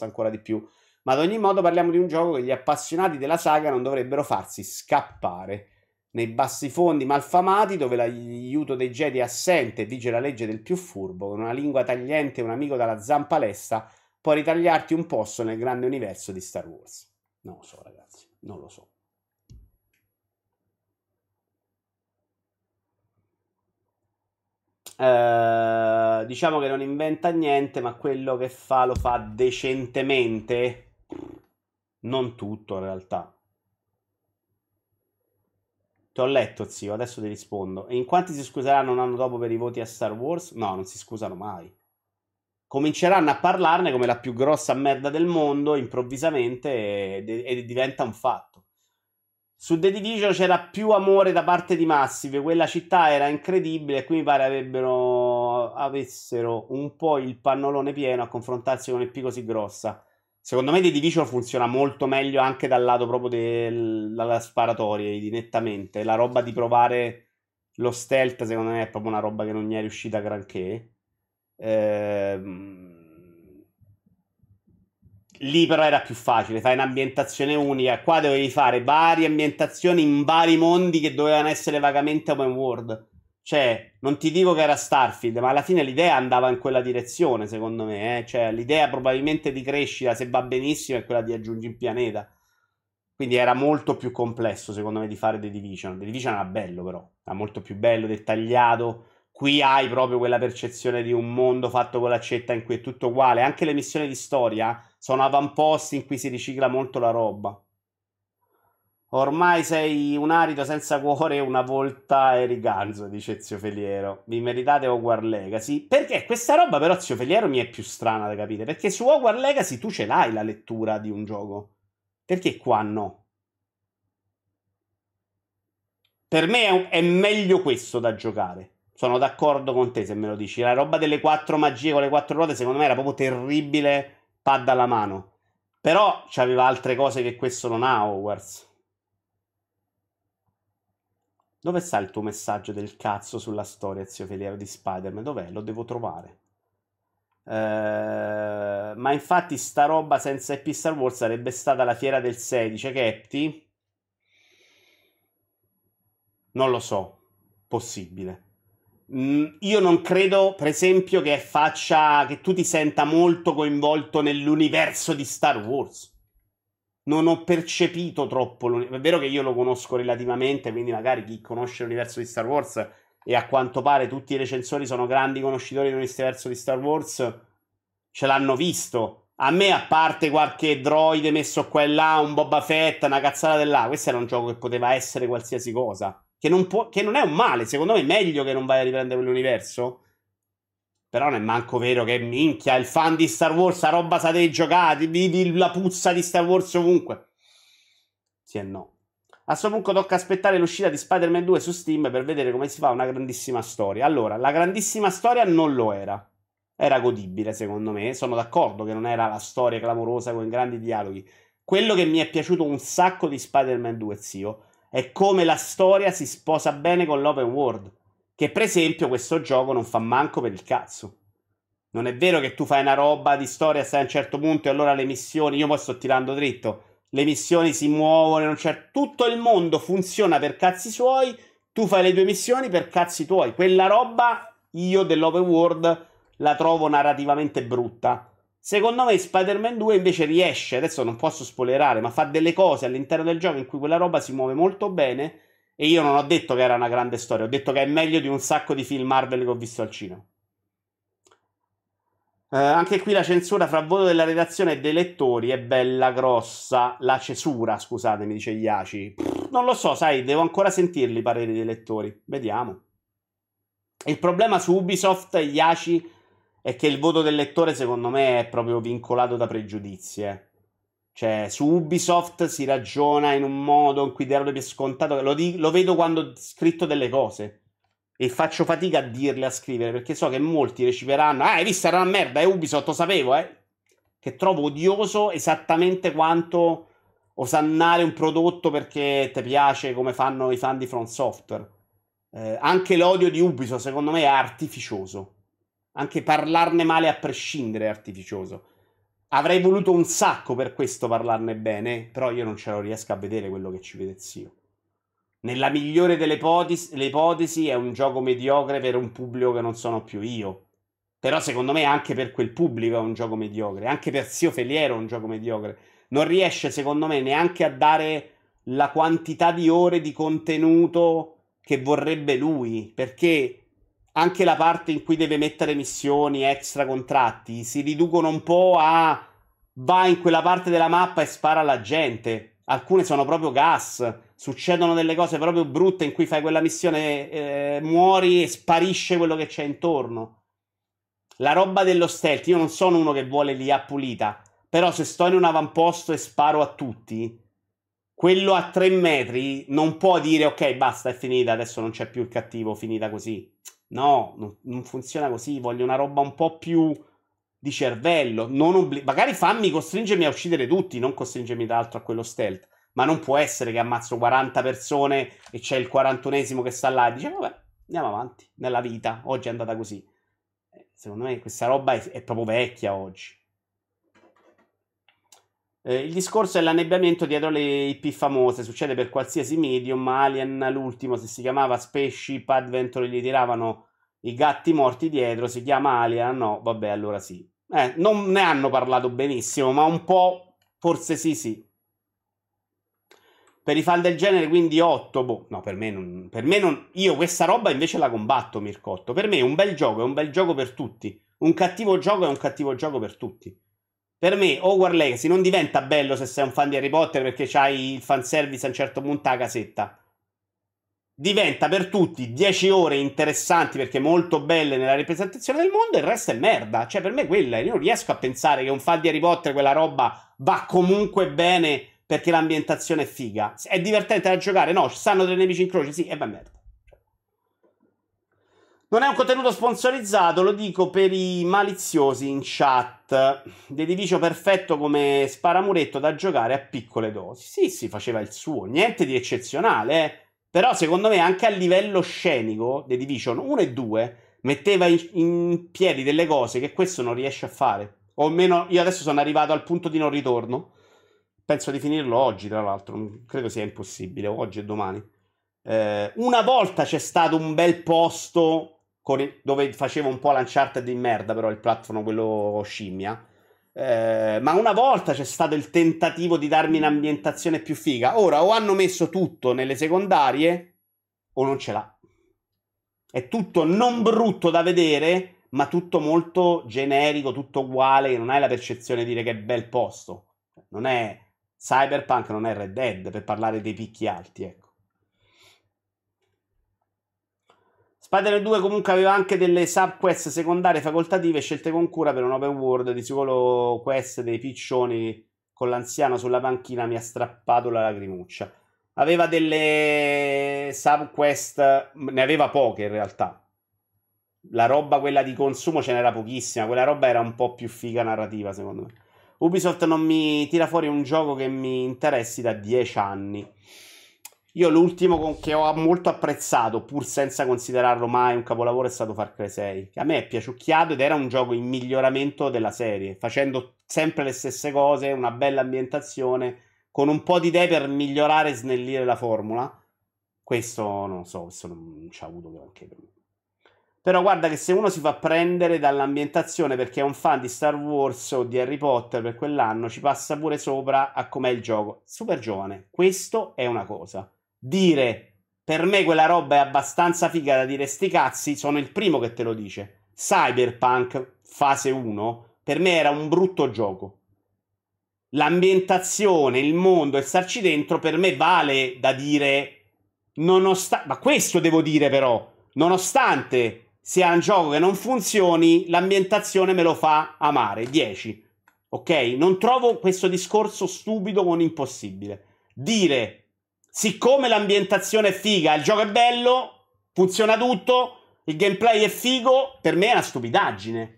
ancora di più. Ma ad ogni modo parliamo di un gioco che gli appassionati della saga non dovrebbero farsi scappare nei bassi fondi malfamati dove l'aiuto dei Jedi è assente e vige la legge del più furbo, con una lingua tagliente e un amico dalla zampa lesta, puoi ritagliarti un posto nel grande universo di Star Wars. Non lo so ragazzi, non lo so. Uh, diciamo che non inventa niente, ma quello che fa lo fa decentemente. Non tutto in realtà. Ti ho letto, zio, adesso ti rispondo. E in quanti si scuseranno un anno dopo per i voti a Star Wars? No, non si scusano mai. Cominceranno a parlarne come la più grossa merda del mondo improvvisamente e, e diventa un fatto. Su The Division c'era più amore da parte di Massive, quella città era incredibile e qui mi pare avrebbero, avessero un po' il pannolone pieno a confrontarsi con un'EP così grossa. Secondo me The Division funziona molto meglio anche dal lato proprio della sparatoria, nettamente. La roba di provare lo stealth, secondo me, è proprio una roba che non mi è riuscita granché. Ehm... Lì però era più facile, fai un'ambientazione unica. Qua dovevi fare varie ambientazioni in vari mondi che dovevano essere vagamente open world. Cioè, non ti dico che era Starfield, ma alla fine l'idea andava in quella direzione, secondo me. Eh? Cioè, l'idea probabilmente di crescita, se va benissimo, è quella di aggiungi un pianeta. Quindi era molto più complesso, secondo me, di fare The Division. The Division era bello, però. Era molto più bello, dettagliato. Qui hai proprio quella percezione di un mondo fatto con l'accetta in cui è tutto uguale. Anche le missioni di storia sono avamposti in cui si ricicla molto la roba. Ormai sei un arido senza cuore, una volta eri ganzo, dice Zio Feliero. Vi meritate Hogwarts Legacy? Perché questa roba però, Zio Feliero, mi è più strana da capire. Perché su Hogwarts Legacy tu ce l'hai la lettura di un gioco. Perché qua no? Per me è, è meglio questo da giocare. Sono d'accordo con te se me lo dici. La roba delle quattro magie con le quattro ruote, secondo me, era proprio terribile, pad alla mano. Però c'aveva altre cose che questo non ha, Hogwarts. Dove sta il tuo messaggio del cazzo sulla storia, zio Feliero, di Spider-Man? Dov'è? Lo devo trovare. Uh, ma infatti sta roba senza IP Star Wars sarebbe stata la fiera del 16, eh, Capti? Non lo so, possibile. Mm, io non credo, per esempio, che faccia che tu ti senta molto coinvolto nell'universo di Star Wars non ho percepito troppo. È vero che io lo conosco relativamente, quindi magari chi conosce l'universo di Star Wars e a quanto pare tutti i recensori sono grandi conoscitori dell'universo di Star Wars, ce l'hanno visto. A me, a parte qualche droide messo qua e là, un Boba Fett, una cazzata dell'A, questo era un gioco che poteva essere qualsiasi cosa. Che non, può, che non è un male, secondo me è meglio che non vai a riprendere quell'universo però non è manco vero che minchia, il fan di Star Wars, la roba sa dei giocati, vedi la puzza di Star Wars ovunque. Sì e no. A questo punto tocca aspettare l'uscita di Spider-Man 2 su Steam per vedere come si fa una grandissima storia. Allora, la grandissima storia non lo era. Era godibile, secondo me. Sono d'accordo che non era la storia clamorosa con grandi dialoghi. Quello che mi è piaciuto un sacco di Spider-Man 2, zio, è come la storia si sposa bene con l'open world. Che per esempio questo gioco non fa manco per il cazzo. Non è vero che tu fai una roba di storia, stai a un certo punto e allora le missioni, io poi sto tirando dritto, le missioni si muovono, certo, tutto il mondo funziona per cazzi suoi, tu fai le tue missioni per cazzi tuoi. Quella roba io dell'open world la trovo narrativamente brutta. Secondo me Spider-Man 2 invece riesce, adesso non posso spoilerare, ma fa delle cose all'interno del gioco in cui quella roba si muove molto bene e io non ho detto che era una grande storia, ho detto che è meglio di un sacco di film Marvel che ho visto al cinema. Eh, anche qui la censura fra voto della redazione e dei lettori è bella grossa. La cesura, scusatemi, dice Iaci. Non lo so, sai, devo ancora sentirli i pareri dei lettori. Vediamo. Il problema su Ubisoft, e Iaci, è che il voto del lettore, secondo me, è proprio vincolato da pregiudizie. Eh. Cioè, su Ubisoft si ragiona in un modo in cui Diablo è scontato. Lo, di- lo vedo quando ho scritto delle cose. E faccio fatica a dirle a scrivere perché so che molti reciperanno. Ah, hai visto? Era una merda, è Ubisoft, lo sapevo, eh. Che trovo odioso esattamente quanto osannare un prodotto perché ti piace come fanno i fan di From Software. Eh, anche l'odio di Ubisoft, secondo me, è artificioso. Anche parlarne male a prescindere è artificioso. Avrei voluto un sacco per questo parlarne bene, però io non ce lo riesco a vedere quello che ci vede zio. Nella migliore delle ipotesi, ipotesi è un gioco mediocre per un pubblico che non sono più io. Però secondo me anche per quel pubblico è un gioco mediocre, anche per zio Feliero è un gioco mediocre. Non riesce secondo me neanche a dare la quantità di ore di contenuto che vorrebbe lui, perché anche la parte in cui deve mettere missioni, extra contratti, si riducono un po' a va in quella parte della mappa e spara alla gente. Alcune sono proprio gas, succedono delle cose proprio brutte in cui fai quella missione, eh, muori e sparisce quello che c'è intorno. La roba dello stealth, io non sono uno che vuole l'IA pulita, però se sto in un avamposto e sparo a tutti, quello a tre metri non può dire ok basta è finita, adesso non c'è più il cattivo, finita così. No, non, non funziona così. Voglio una roba un po' più di cervello. Obli- magari fammi costringermi a uccidere tutti, non costringermi tra l'altro a quello stealth. Ma non può essere che ammazzo 40 persone e c'è il 41esimo che sta là e dice: Vabbè, andiamo avanti nella vita. Oggi è andata così. Eh, secondo me questa roba è, è proprio vecchia oggi. Eh, il discorso è l'annebbiamento dietro le IP famose, succede per qualsiasi medium, Alien l'ultimo, se si chiamava Spaceship Adventure gli tiravano i gatti morti dietro, si chiama Alien, no, vabbè allora sì. Eh, non ne hanno parlato benissimo, ma un po' forse sì sì. Per i fan del genere quindi 8, boh, no per me non, per me non, io questa roba invece la combatto Mircotto, per me è un bel gioco è un bel gioco per tutti, un cattivo gioco è un cattivo gioco per tutti per me Hogwarts Legacy non diventa bello se sei un fan di Harry Potter perché c'hai il fanservice a un certo punto a casetta. Diventa per tutti 10 ore interessanti perché molto belle nella rappresentazione del mondo e il resto è merda. Cioè per me quella, io non riesco a pensare che un fan di Harry Potter quella roba va comunque bene perché l'ambientazione è figa. È divertente da giocare? No, ci stanno dei nemici in croce? Sì, e va merda. Non è un contenuto sponsorizzato, lo dico per i maliziosi in chat. Dedivicio perfetto come sparamuretto da giocare a piccole dosi. Sì, si sì, faceva il suo, niente di eccezionale, eh. però secondo me anche a livello scenico, The 1 e 2 metteva in, in piedi delle cose che questo non riesce a fare. O almeno io adesso sono arrivato al punto di non ritorno. Penso di finirlo oggi, tra l'altro, credo sia impossibile, oggi e domani. Eh, una volta c'è stato un bel posto il, dove facevo un po' l'uncharted di merda, però il platform quello scimmia. Eh, ma una volta c'è stato il tentativo di darmi un'ambientazione più figa. Ora o hanno messo tutto nelle secondarie o non ce l'ha. È tutto non brutto da vedere, ma tutto molto generico, tutto uguale, non hai la percezione di dire che è bel posto. Non è Cyberpunk, non è Red Dead, per parlare dei picchi alti, ecco. Spider-Man 2 comunque aveva anche delle sub-quest secondarie facoltative scelte con cura per un open world di sicuro quest dei piccioni con l'anziano sulla panchina mi ha strappato la lacrimuccia. Aveva delle sub-quest, ne aveva poche in realtà. La roba quella di consumo ce n'era pochissima, quella roba era un po' più figa narrativa secondo me. Ubisoft non mi tira fuori un gioco che mi interessi da 10 anni. Io l'ultimo che ho molto apprezzato, pur senza considerarlo mai un capolavoro, è stato Far Cry 6. Che a me è piaciucchiato ed era un gioco in miglioramento della serie, facendo sempre le stesse cose, una bella ambientazione, con un po' di idee per migliorare e snellire la formula. Questo non so, questo non ci ha avuto granché per me. Però guarda che se uno si fa prendere dall'ambientazione perché è un fan di Star Wars o di Harry Potter per quell'anno, ci passa pure sopra a com'è il gioco. Super giovane, questo è una cosa dire per me quella roba è abbastanza figa da dire sti cazzi, sono il primo che te lo dice. Cyberpunk fase 1 per me era un brutto gioco. L'ambientazione, il mondo e starci dentro per me vale da dire nonostante ma questo devo dire però, nonostante sia un gioco che non funzioni, l'ambientazione me lo fa amare 10. Ok? Non trovo questo discorso stupido o impossibile. Dire siccome l'ambientazione è figa, il gioco è bello, funziona tutto, il gameplay è figo, per me è una stupidaggine.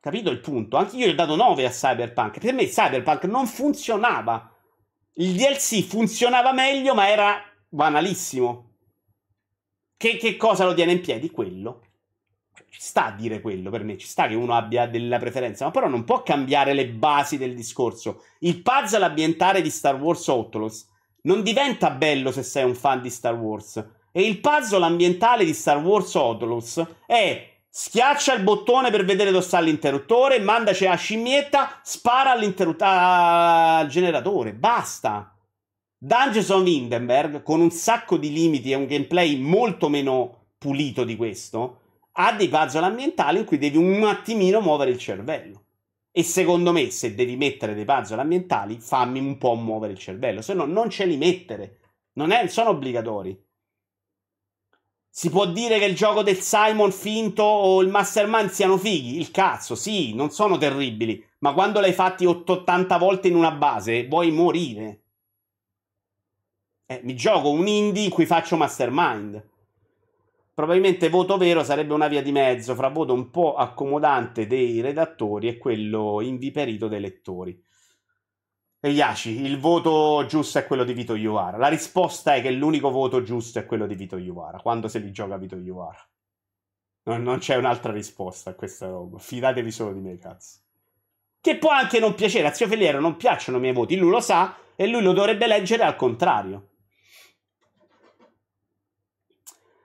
Capito il punto? Anche io gli ho dato 9 a Cyberpunk. Per me Cyberpunk non funzionava. Il DLC funzionava meglio, ma era banalissimo. Che, che cosa lo tiene in piedi? Quello. ci sta a dire quello per me, ci sta che uno abbia della preferenza, ma però non può cambiare le basi del discorso. Il puzzle ambientare di Star Wars Outlaws non diventa bello se sei un fan di Star Wars. E il puzzle ambientale di Star Wars Odolus è schiaccia il bottone per vedere dove sta l'interruttore, mandaci la scimmietta, spara all'interruttore, al generatore. Basta. Dungeons of Hindenburg, con un sacco di limiti e un gameplay molto meno pulito di questo, ha dei puzzle ambientali in cui devi un attimino muovere il cervello. E secondo me, se devi mettere dei puzzle ambientali, fammi un po' muovere il cervello, se no non ce li mettere. Non è, sono obbligatori. Si può dire che il gioco del Simon finto o il Mastermind siano fighi? Il cazzo, sì, non sono terribili. Ma quando l'hai fatti 80 volte in una base, vuoi morire. Eh, mi gioco un indie in cui faccio Mastermind. Probabilmente voto vero sarebbe una via di mezzo fra voto un po' accomodante dei redattori e quello inviperito dei lettori. E Iaci, il voto giusto è quello di Vito Iuara. La risposta è che l'unico voto giusto è quello di Vito Iuara. quando se li gioca Vito Iuara. Non, non c'è un'altra risposta a questa roba. Fidatevi solo di me, cazzo. Che può anche non piacere, a zio Feliero non piacciono i miei voti, lui lo sa e lui lo dovrebbe leggere al contrario.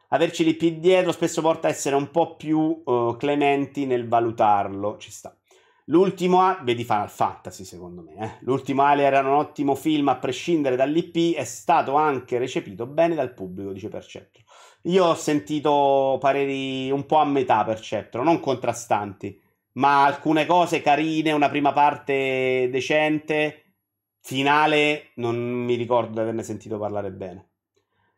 averci l'IP dietro spesso porta a essere un po' più uh, clementi nel valutarlo, ci sta. L'ultimo A, vedi Final Fantasy secondo me, eh? l'ultimo Alien era un ottimo film a prescindere dall'IP, è stato anche recepito bene dal pubblico, dice Perceptro. Io ho sentito pareri un po' a metà Perceptro, non contrastanti, ma alcune cose carine, una prima parte decente, finale non mi ricordo di averne sentito parlare bene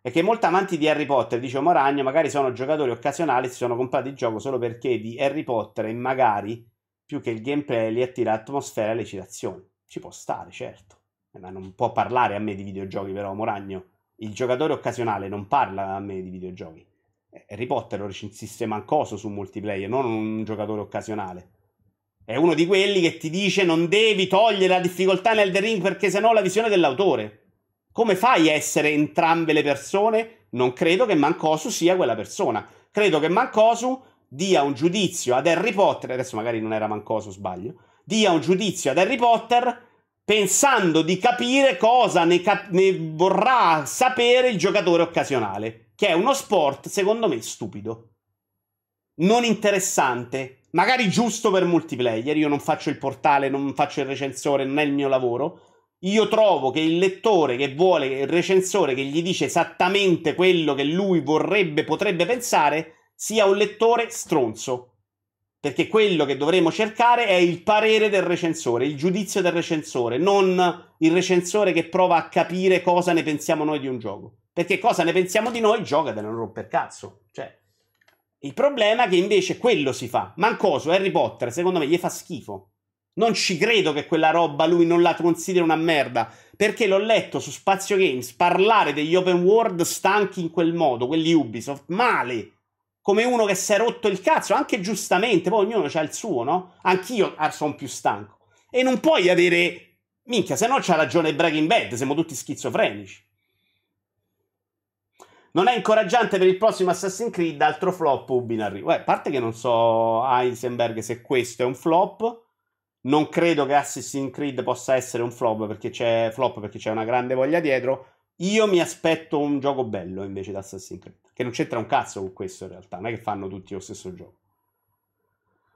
è che molti amanti di Harry Potter, dice Moragno, magari sono giocatori occasionali e si sono comprati il gioco solo perché di Harry Potter e magari più che il gameplay li attira l'atmosfera e le citazioni. Ci può stare, certo. Eh, ma non può parlare a me di videogiochi, però, Moragno. Il giocatore occasionale non parla a me di videogiochi. Eh, Harry Potter lo recensisse mancoso su multiplayer, non un giocatore occasionale. È uno di quelli che ti dice non devi togliere la difficoltà nel The Ring perché sennò la visione dell'autore. Come fai a essere entrambe le persone? Non credo che Mancosu sia quella persona. Credo che Mancosu dia un giudizio ad Harry Potter, adesso magari non era Mancosu, sbaglio, dia un giudizio ad Harry Potter pensando di capire cosa ne, cap- ne vorrà sapere il giocatore occasionale, che è uno sport secondo me stupido, non interessante, magari giusto per multiplayer, io non faccio il portale, non faccio il recensore, non è il mio lavoro, io trovo che il lettore che vuole, il recensore che gli dice esattamente quello che lui vorrebbe, potrebbe pensare, sia un lettore stronzo. Perché quello che dovremmo cercare è il parere del recensore, il giudizio del recensore, non il recensore che prova a capire cosa ne pensiamo noi di un gioco. Perché cosa ne pensiamo di noi, giocatelo, non romper cazzo. Cioè, il problema è che invece quello si fa. Mancoso, Harry Potter, secondo me, gli fa schifo. Non ci credo che quella roba lui non la consideri una merda. Perché l'ho letto su Spazio Games parlare degli open world stanchi in quel modo, quelli Ubisoft, male. Come uno che si è rotto il cazzo, anche giustamente, poi ognuno c'ha il suo, no? Anch'io ah, sono più stanco. E non puoi avere... Minchia, se no c'ha ragione Breaking Bad, siamo tutti schizofrenici. Non è incoraggiante per il prossimo Assassin's Creed, altro flop Ubi in arrivo. Eh, a parte che non so Heisenberg se questo è un flop non credo che Assassin's Creed possa essere un flop perché c'è, flop perché c'è una grande voglia dietro. Io mi aspetto un gioco bello invece di Assassin's Creed, che non c'entra un cazzo con questo in realtà, non è che fanno tutti lo stesso gioco.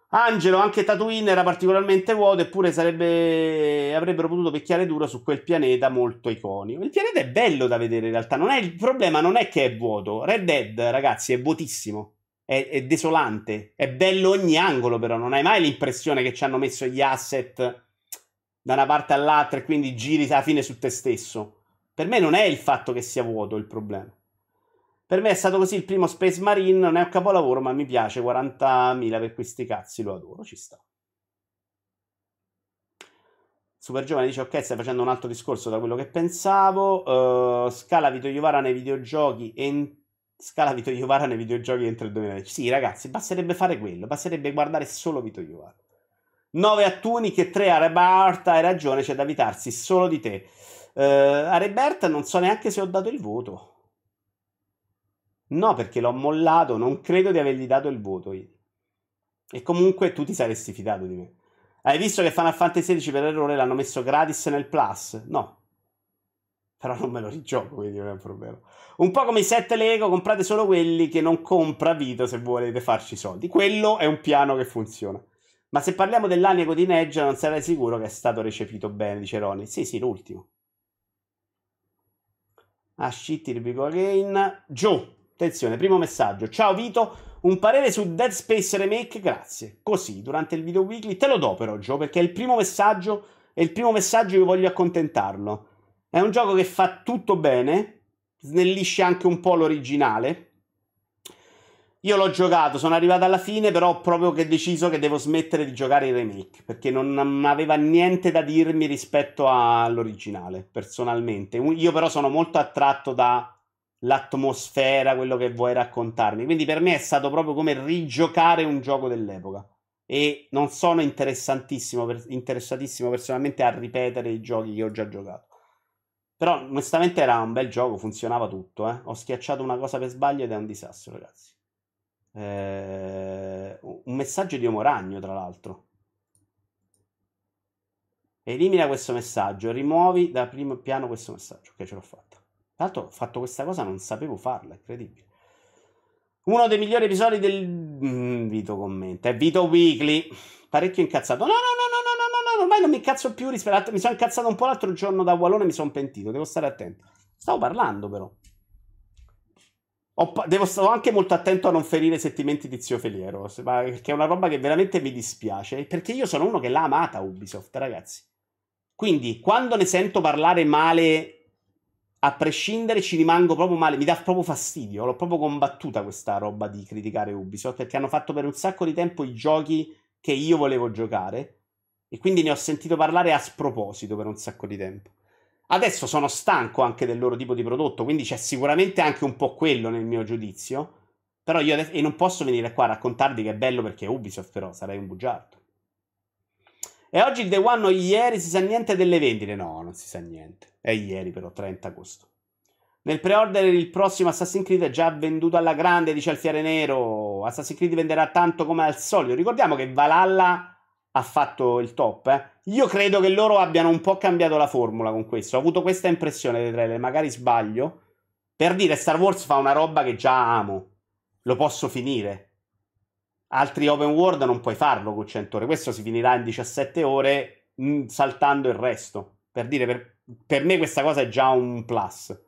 Angelo, anche Tatooine era particolarmente vuoto, eppure sarebbe... avrebbero potuto picchiare duro su quel pianeta molto iconico. Il pianeta è bello da vedere in realtà, non è... il problema non è che è vuoto. Red Dead, ragazzi, è vuotissimo è, è desolante, è bello ogni angolo però, non hai mai l'impressione che ci hanno messo gli asset da una parte all'altra e quindi giri alla fine su te stesso. Per me non è il fatto che sia vuoto il problema. Per me è stato così il primo Space Marine, non è un capolavoro, ma mi piace 40.000 per questi cazzi, lo adoro, ci sta. Super Giovane dice: Ok, stai facendo un altro discorso da quello che pensavo. Uh, scala Vito Iovara nei videogiochi. Ent- Scala Vito Iovara nei videogiochi entro il 2010. Sì, ragazzi, basterebbe fare quello, basterebbe guardare solo Vito Iovara. 9 a Tunic e 3 a Rebarta, hai ragione, c'è da evitarsi solo di te. Uh, a Reberta non so neanche se ho dato il voto. No, perché l'ho mollato, non credo di avergli dato il voto io. E comunque tu ti saresti fidato di me. Hai visto che Final Fantasy XVI per errore l'hanno messo gratis nel Plus? No però non me lo rigioco, quindi non è un problema. Un po' come i set Lego, comprate solo quelli che non compra Vito se volete farci soldi. Quello è un piano che funziona. Ma se parliamo dell'anico di Neggia, non sarei sicuro che è stato recepito bene, dice Ronnie. Sì, sì, l'ultimo. Ah, shit, again. Joe, attenzione, primo messaggio. Ciao Vito, un parere su Dead Space Remake, grazie. Così, durante il video weekly, te lo do però Gio, perché è il primo messaggio, è il primo messaggio che voglio accontentarlo. È un gioco che fa tutto bene, snellisce anche un po' l'originale. Io l'ho giocato, sono arrivato alla fine, però ho proprio che deciso che devo smettere di giocare il remake, perché non aveva niente da dirmi rispetto all'originale, personalmente. Io però sono molto attratto dall'atmosfera, quello che vuoi raccontarmi, quindi per me è stato proprio come rigiocare un gioco dell'epoca. E non sono interessantissimo, interessatissimo personalmente a ripetere i giochi che ho già giocato. Però onestamente era un bel gioco, funzionava tutto. Eh. Ho schiacciato una cosa per sbaglio ed è un disastro, ragazzi. Eh, un messaggio di Omoragno, tra l'altro. Elimina questo messaggio, rimuovi da primo piano questo messaggio. Ok, ce l'ho fatta. Tra l'altro ho fatto questa cosa, non sapevo farla, è incredibile. Uno dei migliori episodi del... Mm, Vito commenta. È Vito Weekly. Parecchio incazzato. No, no, no ormai non mi cazzo più rispetto. Mi sono incazzato un po' l'altro giorno da Wallone, e mi sono pentito. Devo stare attento. Stavo parlando, però. Ho, devo stare anche molto attento a non ferire i sentimenti di zio Feliero. Perché è una roba che veramente mi dispiace. Perché io sono uno che l'ha amata Ubisoft, ragazzi. Quindi, quando ne sento parlare male a prescindere ci rimango proprio male, mi dà proprio fastidio, l'ho proprio combattuta questa roba di criticare Ubisoft perché hanno fatto per un sacco di tempo i giochi che io volevo giocare e quindi ne ho sentito parlare a sproposito per un sacco di tempo. Adesso sono stanco anche del loro tipo di prodotto, quindi c'è sicuramente anche un po' quello nel mio giudizio. Però io adesso, e non posso venire qua a raccontarvi che è bello perché è Ubisoft, però sarei un bugiardo. E oggi il The One o ieri si sa niente delle vendite? No, non si sa niente. È ieri però, 30 agosto. Nel pre-order il prossimo Assassin's Creed è già venduto alla grande, dice Alfiere Nero. Assassin's Creed venderà tanto come al solito. Ricordiamo che Valhalla ha fatto il top. Eh. Io credo che loro abbiano un po' cambiato la formula con questo. Ho avuto questa impressione dei trailer, magari sbaglio. Per dire, Star Wars fa una roba che già amo. Lo posso finire. Altri open world non puoi farlo con 100 ore. Questo si finirà in 17 ore mh, mm, saltando il resto. Per dire, per, per me questa cosa è già un plus.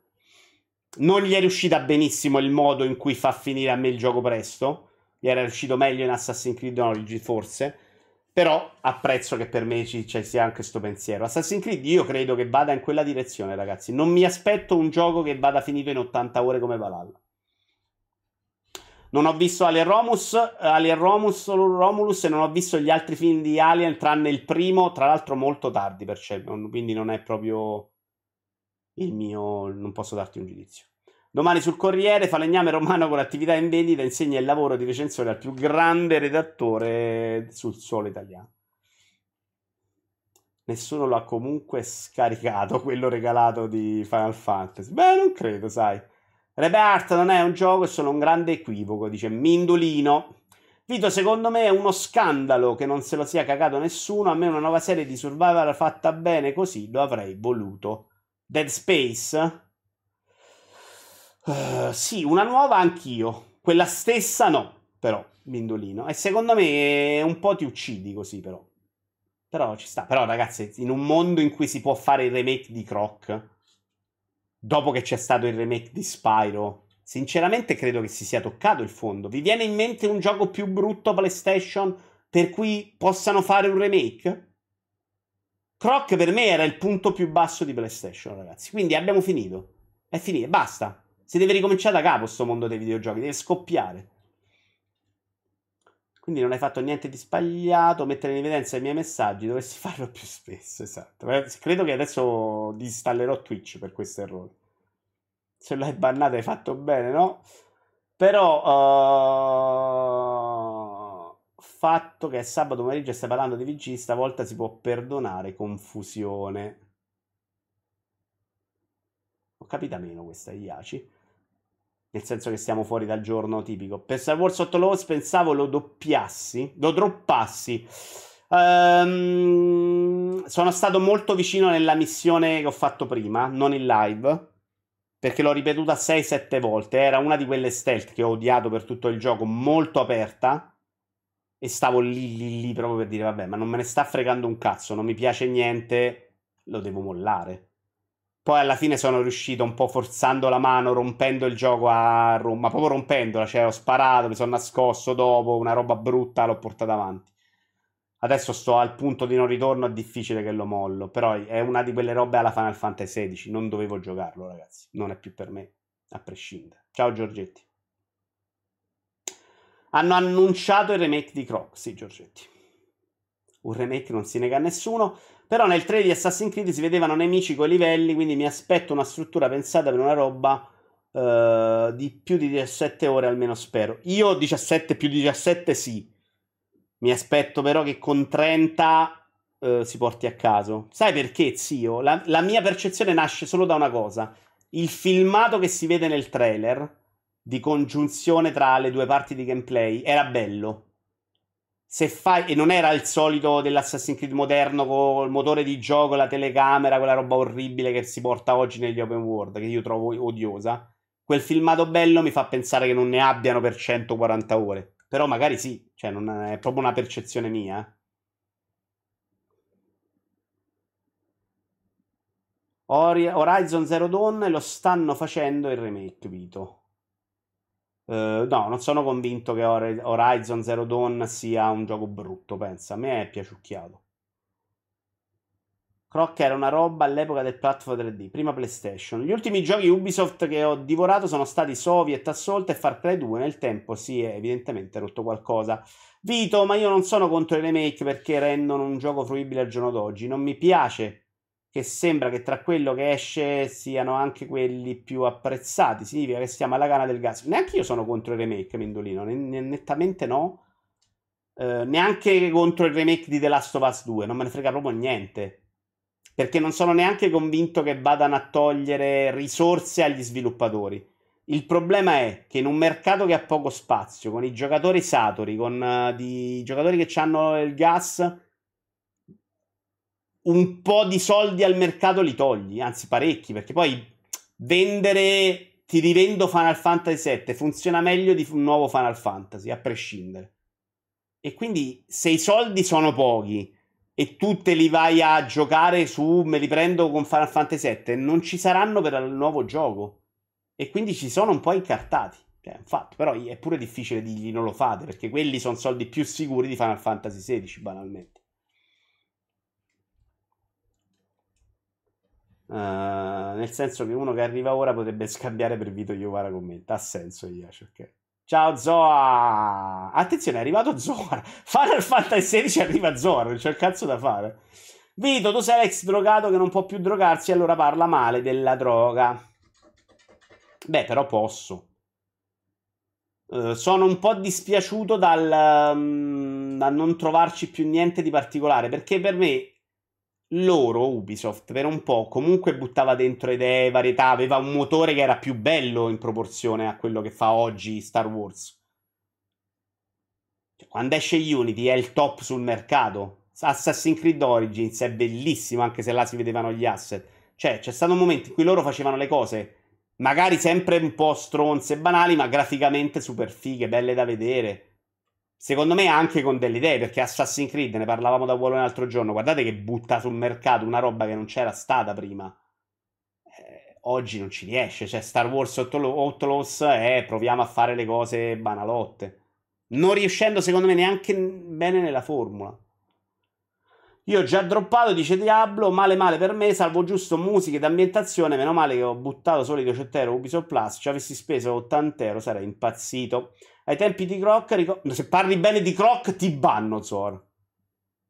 Non gli è riuscita benissimo il modo in cui fa finire a me il gioco presto. Gli era riuscito meglio in Assassin's Creed Origins, forse però apprezzo che per me ci, ci, sia anche questo pensiero. Assassin's Creed io credo che vada in quella direzione, ragazzi. Non mi aspetto un gioco che vada finito in 80 ore come Valhalla. Non ho visto Alien Romulus, Alien Romulus, Romulus e non ho visto gli altri film di Alien tranne il primo, tra l'altro molto tardi per quindi non è proprio il mio, non posso darti un giudizio. Domani sul Corriere, falegname romano con attività in vendita, insegna il lavoro di recensore al più grande redattore sul suolo italiano. Nessuno lo ha comunque scaricato, quello regalato di Final Fantasy. Beh, non credo, sai. Rebirth non è un gioco, è solo un grande equivoco, dice Mindolino. Vito, secondo me è uno scandalo che non se lo sia cagato nessuno. A me una nuova serie di Survivor fatta bene così lo avrei voluto. Dead Space? Eh, sì, una nuova anch'io. Quella stessa no, però, Mindolino. E secondo me un po' ti uccidi così, però. Però ci sta. Però, ragazzi, in un mondo in cui si può fare il remake di Croc, dopo che c'è stato il remake di Spyro, sinceramente credo che si sia toccato il fondo. Vi viene in mente un gioco più brutto PlayStation per cui possano fare un remake? Croc per me era il punto più basso di PlayStation, ragazzi. Quindi abbiamo finito. È finito, basta. Si deve ricominciare da capo questo mondo dei videogiochi, deve scoppiare. Quindi non hai fatto niente di sbagliato, mettere in evidenza i miei messaggi, dovresti farlo più spesso, esatto. Eh, credo che adesso disinstallerò Twitch per questo errore. Se l'hai bannata hai fatto bene, no? Però... Uh, fatto che è sabato pomeriggio e stai parlando di VG, stavolta si può perdonare confusione capita meno questa di Iaci. Nel senso che stiamo fuori dal giorno tipico. Per Star Wars sotto Laws pensavo lo doppiassi, lo droppassi. Um, sono stato molto vicino nella missione che ho fatto prima, non in live, perché l'ho ripetuta 6-7 volte. Era una di quelle stealth che ho odiato per tutto il gioco, molto aperta. E stavo lì, lì, lì proprio per dire, vabbè, ma non me ne sta fregando un cazzo, non mi piace niente, lo devo mollare. Poi alla fine sono riuscito un po' forzando la mano, rompendo il gioco a Roma, proprio rompendola, cioè ho sparato, mi sono nascosto dopo, una roba brutta l'ho portata avanti. Adesso sto al punto di non ritorno, è difficile che lo mollo, però è una di quelle robe alla Final Fantasy XVI, non dovevo giocarlo ragazzi, non è più per me, a prescindere. Ciao Giorgetti. Hanno annunciato il remake di Croc, sì Giorgetti. Un remake non si nega a nessuno. Però nel 3 di Assassin's Creed si vedevano nemici coi livelli, quindi mi aspetto una struttura pensata per una roba uh, di più di 17 ore almeno spero. Io 17 più 17 sì. Mi aspetto però che con 30 uh, eh, si porti a caso. Sai perché, zio? La, la mia percezione nasce solo da una cosa. Il filmato che si vede nel trailer di congiunzione tra le due parti di gameplay era bello se fai, e non era il solito dell'Assassin's Creed moderno con il motore di gioco, la telecamera, quella roba orribile che si porta oggi negli open world, che io trovo odiosa. Quel filmato bello mi fa pensare che non ne abbiano per 140 ore. Però magari sì, cioè non è proprio una percezione mia. Eh. Horizon Zero Dawn lo stanno facendo il remake, Vito. Uh, no, non sono convinto che Horizon Zero Dawn sia un gioco brutto, pensa. A me è piaciucchiato. Croc era una roba all'epoca del platform 3D, prima PlayStation. Gli ultimi giochi Ubisoft che ho divorato sono stati Soviet Assault e Far Cry 2. Nel tempo si è evidentemente rotto qualcosa. Vito, ma io non sono contro i remake perché rendono un gioco fruibile al giorno d'oggi. Non mi piace che sembra che tra quello che esce siano anche quelli più apprezzati. Significa che siamo alla gana del gas. Neanche io sono contro il remake, Mendolino, ne- nettamente no. Eh, neanche contro il remake di The Last of Us 2, non me ne frega proprio niente. Perché non sono neanche convinto che vadano a togliere risorse agli sviluppatori. Il problema è che in un mercato che ha poco spazio, con i giocatori saturi, con uh, eh, i giocatori che hanno il gas, un po' di soldi al mercato li togli, anzi parecchi, perché poi vendere ti rivendo Final Fantasy VII funziona meglio di un nuovo Final Fantasy, a prescindere. E quindi se i soldi sono pochi e tu te li vai a giocare su me li prendo con Final Fantasy VII, non ci saranno per il nuovo gioco. E quindi ci sono un po' incartati. Cioè, infatti, però è pure difficile dirgli non lo fate, perché quelli sono soldi più sicuri di Final Fantasy XVI, banalmente. Eh, nel senso che uno che arriva ora potrebbe scambiare per Vito Iovara con me. Ha senso, Iaci, ok. Ciao Zoa! Attenzione, è arrivato Zoar. Final Fantasy XVI arriva Zoar, non c'è il cazzo da fare. Vito, tu sei l'ex drogato che non può più drogarsi allora parla male della droga. Beh, però posso. Eh, sono un po' dispiaciuto dal, um, dal non trovarci più niente di particolare, perché per me loro Ubisoft per un po' comunque buttava dentro idee, varietà, aveva un motore che era più bello in proporzione a quello che fa oggi Star Wars. Cioè, quando esce Unity è il top sul mercato. Assassin's Creed Origins è bellissimo anche se là si vedevano gli asset. Cioè, c'è stato un momento in cui loro facevano le cose magari sempre un po' stronze e banali, ma graficamente super fighe, belle da vedere. Secondo me anche con delle idee, perché Assassin's Creed, ne parlavamo da Wallone l'altro giorno, guardate che butta sul mercato una roba che non c'era stata prima. Eh, oggi non ci riesce, cioè Star Wars Outlaws è eh, proviamo a fare le cose banalotte. Non riuscendo secondo me neanche bene nella formula. Io ho già droppato, dice Diablo, male male per me, salvo giusto musiche ed ambientazione, meno male che ho buttato solito 200 euro Ubisoft Plus, ci avessi speso 80 euro sarei impazzito. Ai tempi di Croc, ric- se parli bene di Croc ti banno, Zor.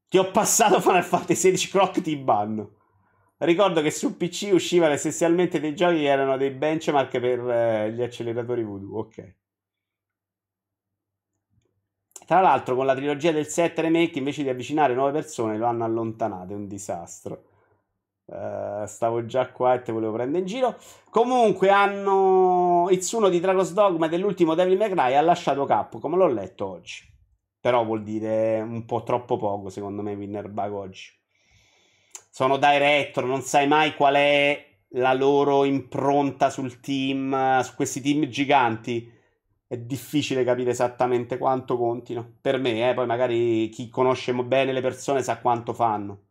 Ti ho passato Final Fantasy 16 Croc, ti banno. Ricordo che su PC uscivano essenzialmente dei giochi che erano dei benchmark per eh, gli acceleratori voodoo. Ok. Tra l'altro, con la trilogia del 7 remake, invece di avvicinare nuove persone, lo hanno allontanato. È un disastro. Uh, stavo già qua e te volevo prendere in giro. Comunque hanno Itsuno di Dragon's Dogma dell'ultimo Devil May Cry ha lasciato Cap, come l'ho letto oggi. Però vuol dire un po' troppo poco, secondo me, Winner Bug oggi. Sono director, non sai mai qual è la loro impronta sul team, su questi team giganti. È difficile capire esattamente quanto contino. Per me, eh, poi magari chi conosce bene le persone sa quanto fanno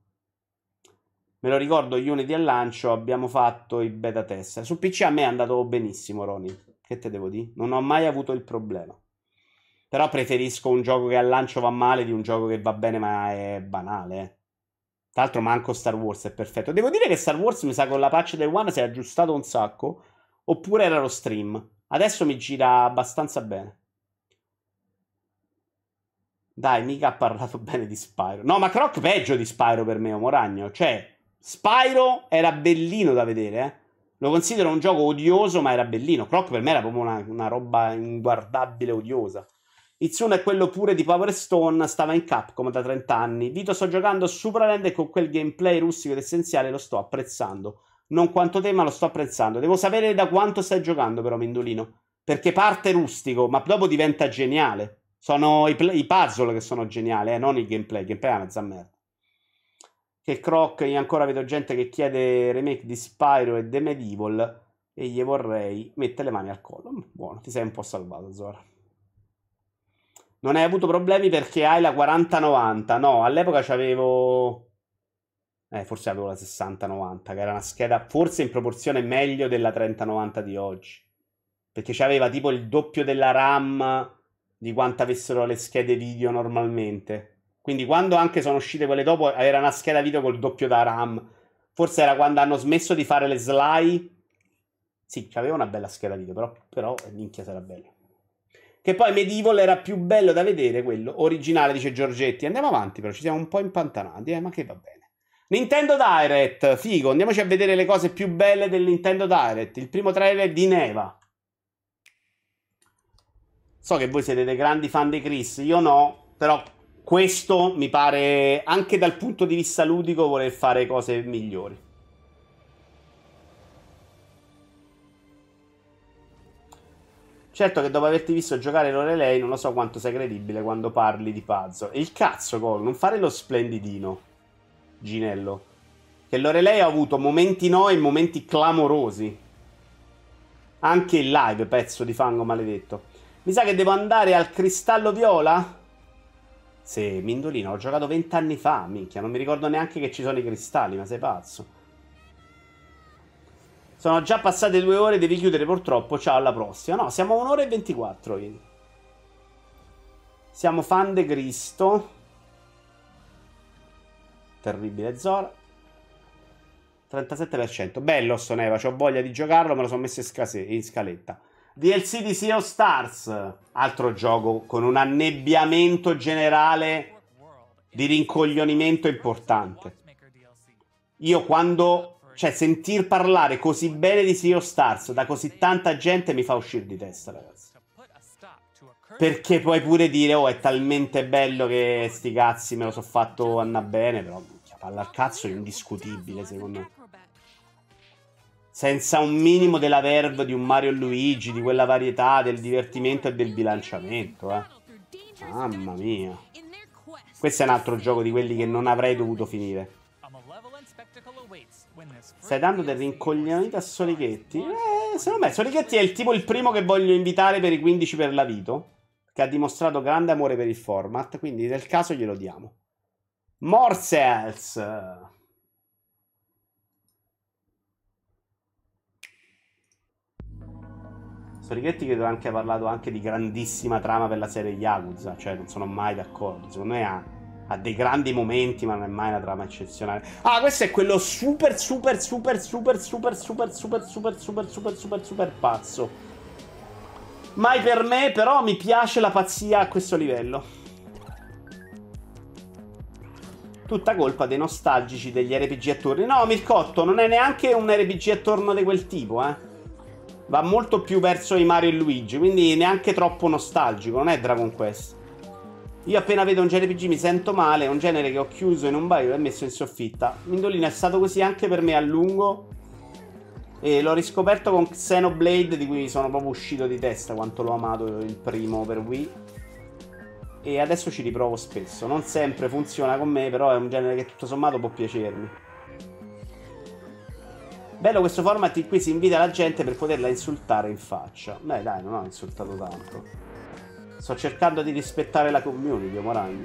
Me lo ricordo Unity al lancio, abbiamo fatto i beta test. Su PC a me è andato benissimo, Roni. Che te devo dire? Non ho mai avuto il problema. Però preferisco un gioco che al lancio va male di un gioco che va bene ma è banale. Eh. Tra l'altro manco Star Wars è perfetto. Devo dire che Star Wars mi sa con la patch del One si è aggiustato un sacco. Oppure era lo stream. Adesso mi gira abbastanza bene. Dai, mica ha parlato bene di Spyro. No, ma Croc peggio di Spyro per me, Omoragno. Cioè, Spyro era bellino da vedere, eh. Lo considero un gioco odioso, ma era bellino. Croc per me era proprio una, una roba inguardabile, odiosa. Itsuno è quello pure di Power Stone, stava in Capcom da 30 anni. Vito sto giocando a Supraland e con quel gameplay rustico ed essenziale lo sto apprezzando. Non quanto te, ma lo sto apprezzando. Devo sapere da quanto stai giocando però, Mindolino. Perché parte rustico, ma dopo diventa geniale. Sono i, pl- i puzzle che sono geniali, eh, non il gameplay. Il gameplay è una zammerda che Croc, io ancora vedo gente che chiede remake di Spyro e The Medieval e gli vorrei mettere le mani al collo. Buono, ti sei un po' salvato Zora. Non hai avuto problemi perché hai la 4090. No, all'epoca c'avevo. Eh, forse avevo la 6090, che era una scheda forse in proporzione meglio della 3090 di oggi. Perché c'aveva tipo il doppio della RAM di quanto avessero le schede video normalmente. Quindi quando anche sono uscite quelle dopo era una scheda video col doppio da RAM. Forse era quando hanno smesso di fare le slide. Sì, aveva una bella scheda video, però, però eh, minchia sarà bella. Che poi Medieval era più bello da vedere quello originale, dice Giorgetti. Andiamo avanti, però ci siamo un po' impantanati, eh, ma che va bene. Nintendo Direct, figo, andiamoci a vedere le cose più belle del Nintendo Direct. Il primo trailer di Neva. So che voi siete dei grandi fan di Chris, io no, però questo mi pare anche dal punto di vista ludico voler fare cose migliori. Certo che dopo averti visto giocare Lorelei non lo so quanto sei credibile quando parli di puzzle. E il cazzo, Col, non fare lo splendidino, Ginello. Che Lorelei ha avuto momenti no e momenti clamorosi. Anche in live, pezzo di fango maledetto. Mi sa che devo andare al cristallo viola? Sì, Mindolino, l'ho giocato vent'anni fa, minchia, non mi ricordo neanche che ci sono i cristalli, ma sei pazzo. Sono già passate due ore, devi chiudere purtroppo, ciao, alla prossima. No, siamo a un'ora e 24, quindi. Siamo fan de Cristo. Terribile Zora. 37%. Bello sto Neva, ho voglia di giocarlo, me lo sono messo in, scaletta. DLC di Sea of Stars, altro gioco con un annebbiamento generale di rincoglionimento importante. Io quando, cioè, sentir parlare così bene di Sea of Stars da così tanta gente mi fa uscire di testa, ragazzi. Perché puoi pure dire, oh, è talmente bello che sti cazzi me lo so fatto andare bene, però cioè, palla al cazzo è indiscutibile, secondo me senza un minimo della verve di un Mario e Luigi, di quella varietà, del divertimento e del bilanciamento. Eh. Mamma mia. Questo è un altro gioco di quelli che non avrei dovuto finire. Stai dando del rincoglionamento a Solichetti? Eh, secondo me Solichetti è il tipo il primo che voglio invitare per i 15 per la Vito, che ha dimostrato grande amore per il format, quindi nel caso glielo diamo. Morsels! Sorighetti credo anche ha parlato anche di grandissima trama per la serie Yakuza, cioè non sono mai d'accordo, secondo me ha, ha dei grandi momenti ma non è mai una trama eccezionale. Ah, questo è quello super super super super super super super super super super super super pazzo. Mai per me, però mi piace la pazzia a questo livello. Tutta colpa dei nostalgici degli RPG a turni. No, Mircotto, non è neanche un RPG a turno di quel tipo, eh va molto più verso i Mario e Luigi, quindi neanche troppo nostalgico, non è Dragon Quest. Io appena vedo un JRPG mi sento male, è un genere che ho chiuso in un baio e messo in soffitta. Mindolino è stato così anche per me a lungo e l'ho riscoperto con Xenoblade di cui sono proprio uscito di testa quanto l'ho amato il primo per Wii. E adesso ci riprovo spesso, non sempre funziona con me, però è un genere che tutto sommato può piacermi. Bello questo format in cui si invita la gente per poterla insultare in faccia. Beh, dai, non ho insultato tanto. Sto cercando di rispettare la community, Moragno.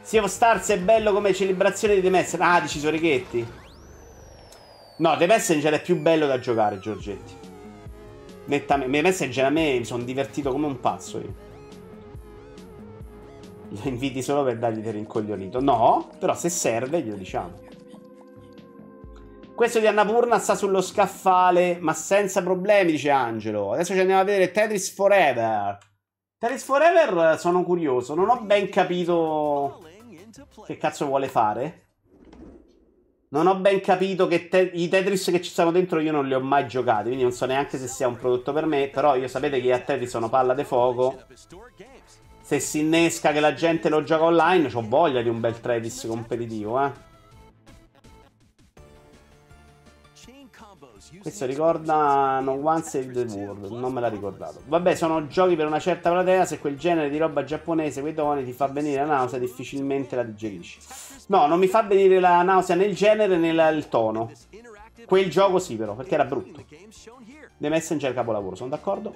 Sea of Stars è bello come celebrazione di The Messenger. Ah, dici Soreghetti. No, The Messenger è più bello da giocare, Giorgetti. Nettamente. The Messenger a me mi sono divertito come un pazzo io. Lo inviti solo per dargli del rincoglionito. No, però se serve glielo diciamo. Questo di Annapurna sta sullo scaffale, ma senza problemi, dice Angelo. Adesso ci andiamo a vedere Tetris Forever. Tetris Forever sono curioso, non ho ben capito che cazzo vuole fare. Non ho ben capito che te i Tetris che ci stanno dentro io non li ho mai giocati, quindi non so neanche se sia un prodotto per me, però io sapete che a Tetris sono palla di fuoco. Se si innesca che la gente lo gioca online, ho voglia di un bel Tetris competitivo, eh. Questo ricorda No One Save the World, non me l'ha ricordato. Vabbè, sono giochi per una certa platea, se quel genere di roba giapponese quei toni ti fa venire la nausea, difficilmente la digerisci. No, non mi fa venire la nausea nel genere né nel tono. Quel gioco sì però, perché era brutto. The Messenger capolavoro, sono d'accordo?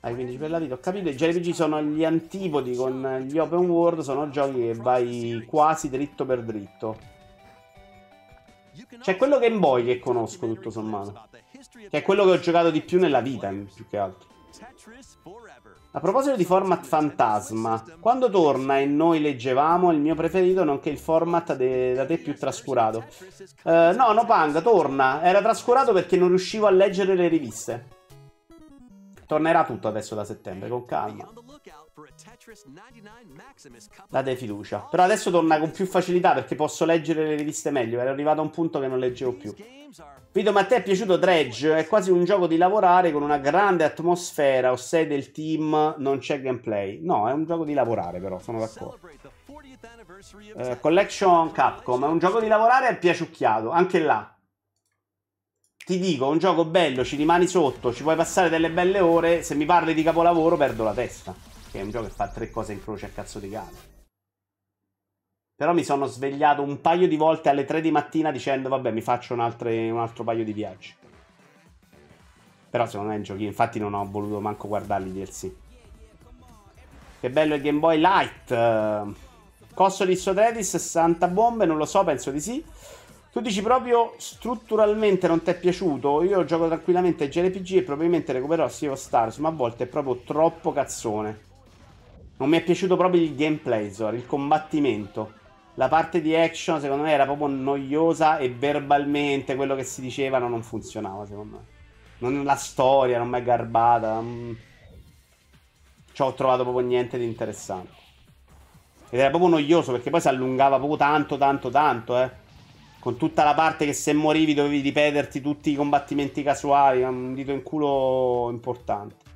Hai 15 per la vita, ho capito. I JRPG sono gli antipodi con gli open world, sono giochi che vai quasi dritto per dritto. Cioè, quello Game Boy che conosco, tutto sommato. Che è quello che ho giocato di più nella vita, eh, più che altro. A proposito di format fantasma, quando torna e noi leggevamo il mio preferito, nonché il format de- da te più trascurato. Uh, no, no, Pang, torna. Era trascurato perché non riuscivo a leggere le riviste. Tornerà tutto adesso da settembre, con calma. La dai fiducia. Però adesso torna con più facilità perché posso leggere le riviste meglio. Era arrivato a un punto che non leggevo più. Vito, ma a te è piaciuto Dredge? È quasi un gioco di lavorare con una grande atmosfera, o sei del team, non c'è gameplay. No, è un gioco di lavorare però, sono d'accordo. Eh, Collection Capcom, è un gioco di lavorare e piaciucchiato, anche là. Ti dico, è un gioco bello, ci rimani sotto, ci puoi passare delle belle ore, se mi parli di capolavoro perdo la testa che è un gioco che fa tre cose in croce a cazzo di cane. Però mi sono svegliato un paio di volte alle 3 di mattina dicendo vabbè mi faccio un, altre, un altro paio di viaggi. Però secondo me è un giochino, infatti non ho voluto manco guardarli DLC. Che bello il Game Boy Light. Costo di Sotredis 60 bombe, non lo so, penso di sì. Tu dici proprio strutturalmente non ti è piaciuto? Io gioco tranquillamente JRPG e probabilmente recupererò Sea of Stars, ma a volte è proprio troppo cazzone. Non mi è piaciuto proprio il gameplay, Zor, il combattimento. La parte di action secondo me era proprio noiosa e verbalmente quello che si dicevano non funzionava secondo me. Non, la storia non mi è garbata. Non... Ci cioè, ho trovato proprio niente di interessante. Ed era proprio noioso perché poi si allungava proprio tanto, tanto, tanto, eh. Con tutta la parte che se morivi dovevi ripeterti tutti i combattimenti casuali, un dito in culo importante.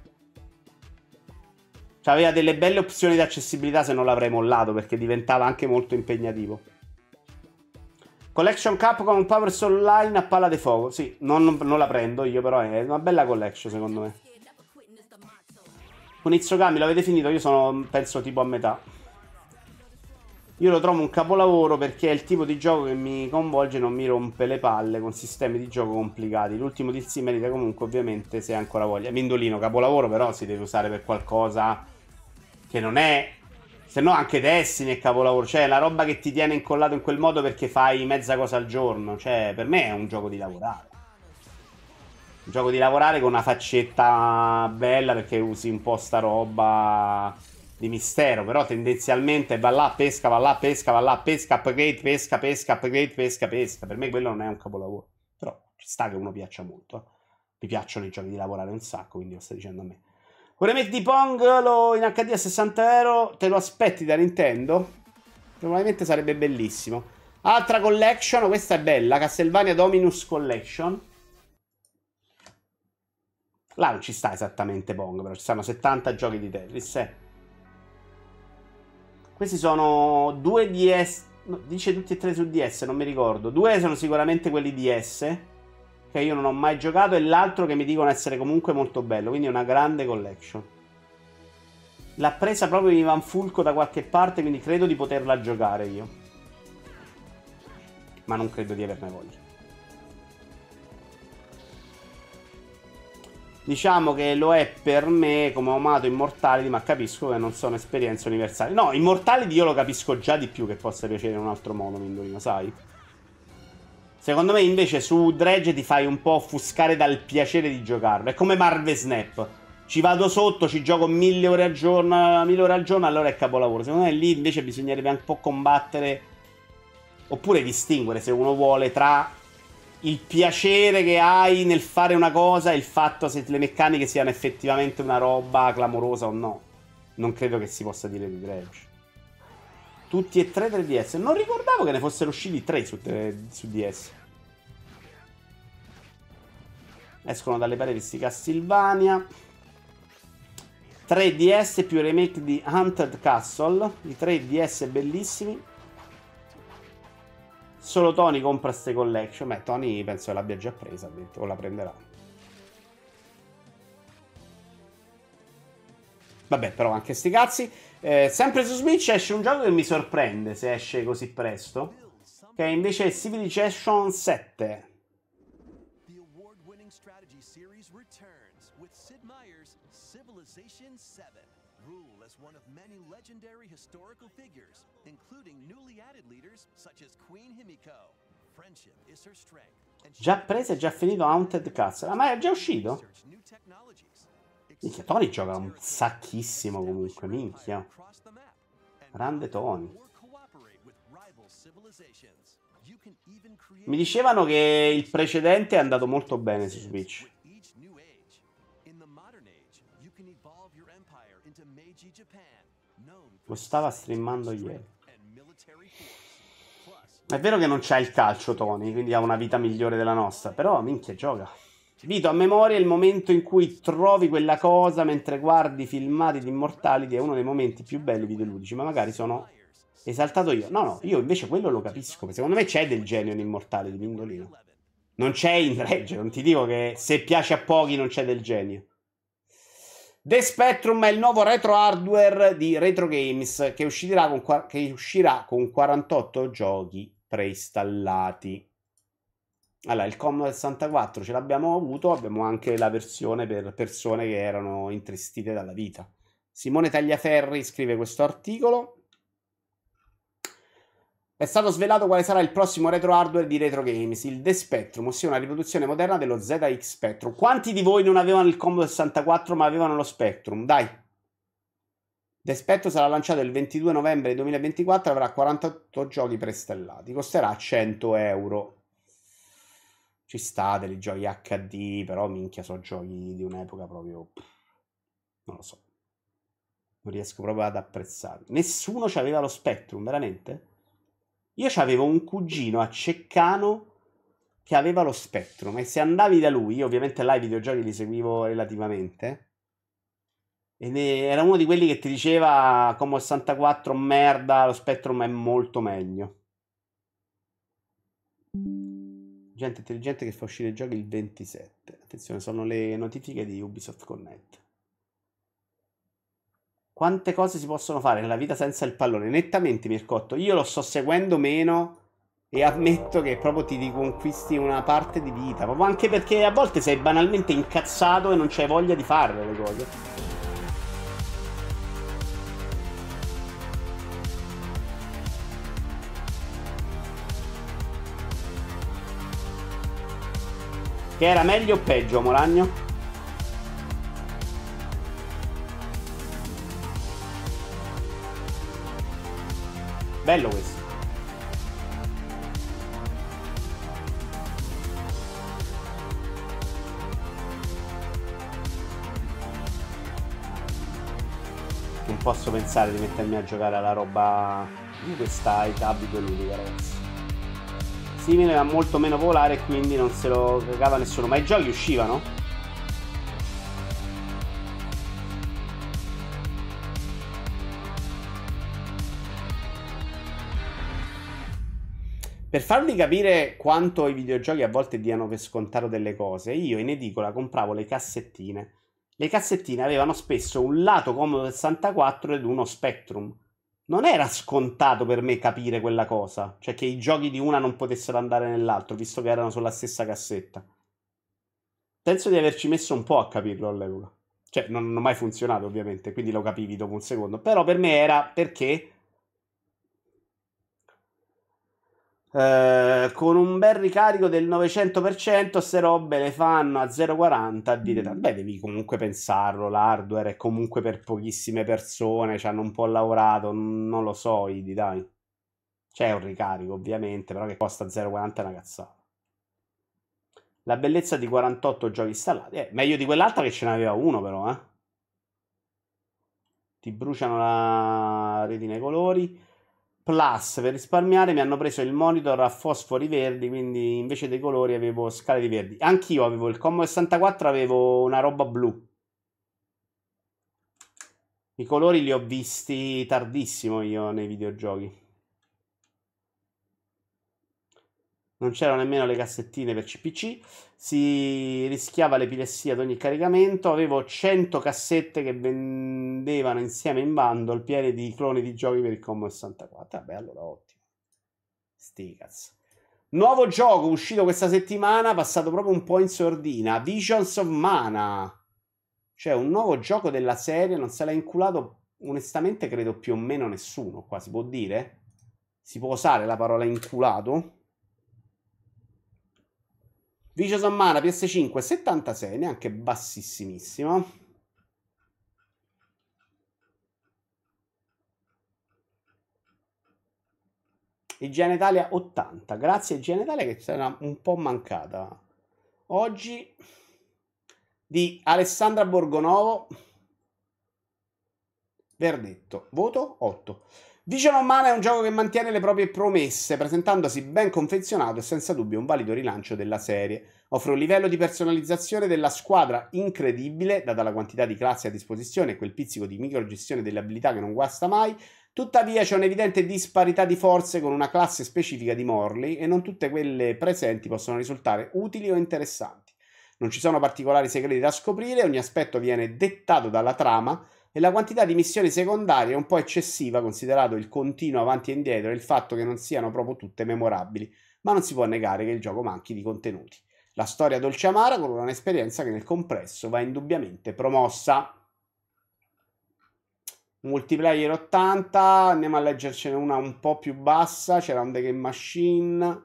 Cioè aveva delle belle opzioni di accessibilità se non l'avrei mollato perché diventava anche molto impegnativo. Collection Cup Capcom Power Online a palla di fuoco. Sì, non, non, la prendo io, però è una bella collection secondo me. Con Izzogami l'avete finito? Io sono, penso, tipo a metà. Io lo trovo un capolavoro perché è il tipo di gioco che mi coinvolge e non mi rompe le palle con sistemi di gioco complicati. L'ultimo DLC merita comunque, ovviamente, se ha ancora voglia. Mindolino, capolavoro, però si deve usare per qualcosa che non è se no anche Destiny è capolavoro, cioè la roba che ti tiene incollato in quel modo perché fai mezza cosa al giorno, cioè per me è un gioco di lavorare. Un gioco di lavorare con una faccetta bella perché usi un po' sta roba di mistero, però tendenzialmente va là, pesca, va là, pesca, va là, pesca, upgrade, pesca, pesca, upgrade, pesca, pesca. Per me quello non è un capolavoro, però sta che uno piaccia molto. Mi piacciono i giochi di lavorare un sacco, quindi lo sta dicendo a me. Un remake di Pong in HD a 60 euro, te lo aspetti da Nintendo? Probabilmente sarebbe bellissimo. Altra collection, questa è bella, Castlevania Dominus Collection. Là non ci sta esattamente Pong, però ci stanno 70 giochi di Tetris, eh. Questi sono due DS, no, dice tutti e tre su DS, non mi ricordo. Due sono sicuramente quelli DS che io non ho mai giocato e l'altro che mi dicono essere comunque molto bello, quindi una grande collection. L'ha presa proprio Ivan Fulco da qualche parte, quindi credo di poterla giocare io. Ma non credo di averne voglia. Diciamo che lo è per me come ho amato Immortality, ma capisco che non sono esperienze universali. No, Immortality io lo capisco già di più che possa piacere in un altro modo, Mindorino, sai? Secondo me invece su Dredge ti fai un po' offuscare dal piacere di giocarlo. È come Marvel Snap. Ci vado sotto, ci gioco mille ore al giorno, mille ore al giorno, allora è capolavoro. Secondo me lì invece bisognerebbe un po' combattere oppure distinguere se uno vuole tra il piacere che hai nel fare una cosa e il fatto se le meccaniche siano effettivamente una roba clamorosa o no. Non credo che si possa dire di Dredge. Tutti e tre 3DS. Non ricordavo che ne fossero usciti tre su, su DS. Escono dalle pareti di Castlevania. 3DS più remake di Hunted Castle. I 3DS bellissimi. Solo Tony compra queste collection. Beh, Tony penso che l'abbia già presa, o la prenderà. Vabbè, però anche sti cazzi. Eh, sempre su Switch esce un gioco che mi sorprende se esce così presto, che è invece è Civilization 7. Già preso e già finito Haunted Castle. Ah, ma è già uscito? Minchia, Tony gioca un sacchissimo comunque, minchia. Grande Tony. Mi dicevano che il precedente è andato molto bene su Switch. Lo stava streamando ieri. È vero che non c'è il calcio, Tony, quindi ha una vita migliore della nostra, però minchia gioca. Vito, a memoria il momento in cui trovi quella cosa mentre guardi filmati di Immortality è uno dei momenti più belli videoludici, ma magari sono esaltato io. No, no, io invece quello lo capisco. Secondo me c'è del genio in Immortality, Mingolino. Non c'è in Dredge, non ti dico che se piace a pochi non c'è del genio. The Spectrum è il nuovo retro hardware di Retro Games che uscirà con, che uscirà con 48 giochi preinstallati. Allora, il Commodore 64 ce l'abbiamo avuto, abbiamo anche la versione per persone che erano intristite dalla vita. Simone Tagliaferri scrive questo articolo. È stato svelato quale sarà il prossimo retro hardware di Retro Games, il The Spectrum, ossia una riproduzione moderna dello ZX Spectrum. Quanti di voi non avevano il Commodore 64 ma avevano lo Spectrum? Dai! The Spectrum sarà lanciato il 22 novembre 2024 e avrà 48 giochi prestallati. Costerà 100 euro ci sta delle gioie HD, però minchia sono giochi di un'epoca proprio... Non lo so. Non riesco proprio ad apprezzarli. Nessuno aveva lo Spectrum, veramente? Io avevo un cugino a Ceccano che aveva lo Spectrum e se andavi da lui, io ovviamente là i videogiochi li seguivo relativamente, e ne... era uno di quelli che ti diceva come 64 merda, lo Spectrum è molto meglio. gente intelligente che fa uscire i giochi il 27. Attenzione, sono le notifiche di Ubisoft Connect. Quante cose si possono fare nella vita senza il pallone? Nettamente, Mircotto, io lo sto seguendo meno e ammetto che proprio ti riconquisti una parte di vita. Proprio anche perché a volte sei banalmente incazzato e non c'hai voglia di fare le cose. Che era meglio o peggio Molagno? Bello questo. Non posso pensare di mettermi a giocare alla roba di questa età abito ludica, ragazzi simile ma molto meno popolare e quindi non se lo cagava nessuno. Ma i giochi uscivano? Per farvi capire quanto i videogiochi a volte diano per scontato delle cose, io in edicola compravo le cassettine. Le cassettine avevano spesso un lato Commodore 64 ed uno Spectrum non era scontato per me capire quella cosa, cioè che i giochi di una non potessero andare nell'altro, visto che erano sulla stessa cassetta. Penso di averci messo un po' a capirlo all'epoca. Cioè, non, non ho mai funzionato, ovviamente, quindi lo capivi dopo un secondo. Però per me era perché Eh, con un bel ricarico del 900%, se robe le fanno a 0,40, dite, mm. beh, devi comunque pensarlo, l'hardware è comunque per pochissime persone, ci hanno un po' lavorato, non lo so, Idi, dai. C'è un ricarico, ovviamente, però che costa 0,40 è una cazzata. La bellezza di 48 giochi installati, eh, meglio di quell'altra che ce n'aveva uno, però, eh. Ti bruciano la retina i colori. Plus per risparmiare mi hanno preso il monitor a fosfori verdi, quindi invece dei colori avevo scale di verdi. Anch'io avevo il Combo 64, avevo una roba blu. I colori li ho visti tardissimo io nei videogiochi. Non c'erano nemmeno le cassettine per CPC si rischiava l'epilessia ad ogni caricamento. Avevo 100 cassette che vendevano insieme in bundle piene di cloni di giochi per il Commodore 64. Vabbè, allora ottimo. Sti Nuovo gioco uscito questa settimana, passato proprio un po' in sordina, Visions of Mana. Cioè, un nuovo gioco della serie, non se l'ha inculato, onestamente credo più o meno nessuno qua, si può dire? Si può usare la parola inculato? Vice Sammara PS5 76, neanche bassissimissimo. Igiene Italia 80. Grazie Igiene Italia che era un po' mancata oggi di Alessandra Borgonovo. Verdetto, voto 8. Digimon Mana è un gioco che mantiene le proprie promesse, presentandosi ben confezionato e senza dubbio un valido rilancio della serie. Offre un livello di personalizzazione della squadra incredibile, data la quantità di classi a disposizione e quel pizzico di microgestione delle abilità che non guasta mai, Tuttavia c'è un'evidente disparità di forze con una classe specifica di Morley e non tutte quelle presenti possono risultare utili o interessanti. Non ci sono particolari segreti da scoprire, ogni aspetto viene dettato dalla trama e la quantità di missioni secondarie è un po' eccessiva considerato il continuo avanti e indietro e il fatto che non siano proprio tutte memorabili, ma non si può negare che il gioco manchi di contenuti. La storia dolce amara con un'esperienza che nel complesso va indubbiamente promossa. Multiplayer 80, andiamo a leggercene una un po' più bassa, c'era un The Game Machine.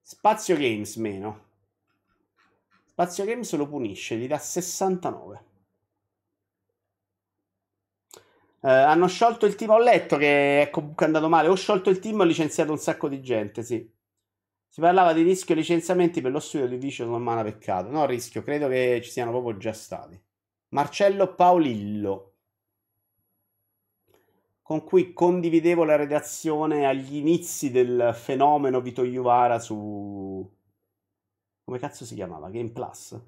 Spazio Games meno. Lazio Games lo punisce, gli dà 69. Eh, hanno sciolto il team, ho letto che è comunque andato male, ho sciolto il team e ho licenziato un sacco di gente, sì. Si parlava di rischio licenziamenti per lo studio di Vision Mana Peccato. No, rischio, credo che ci siano proprio già stati. Marcello Paolillo con cui condividevo la redazione agli inizi del fenomeno Vito Iuvara su, come cazzo si chiamava? Game Plus?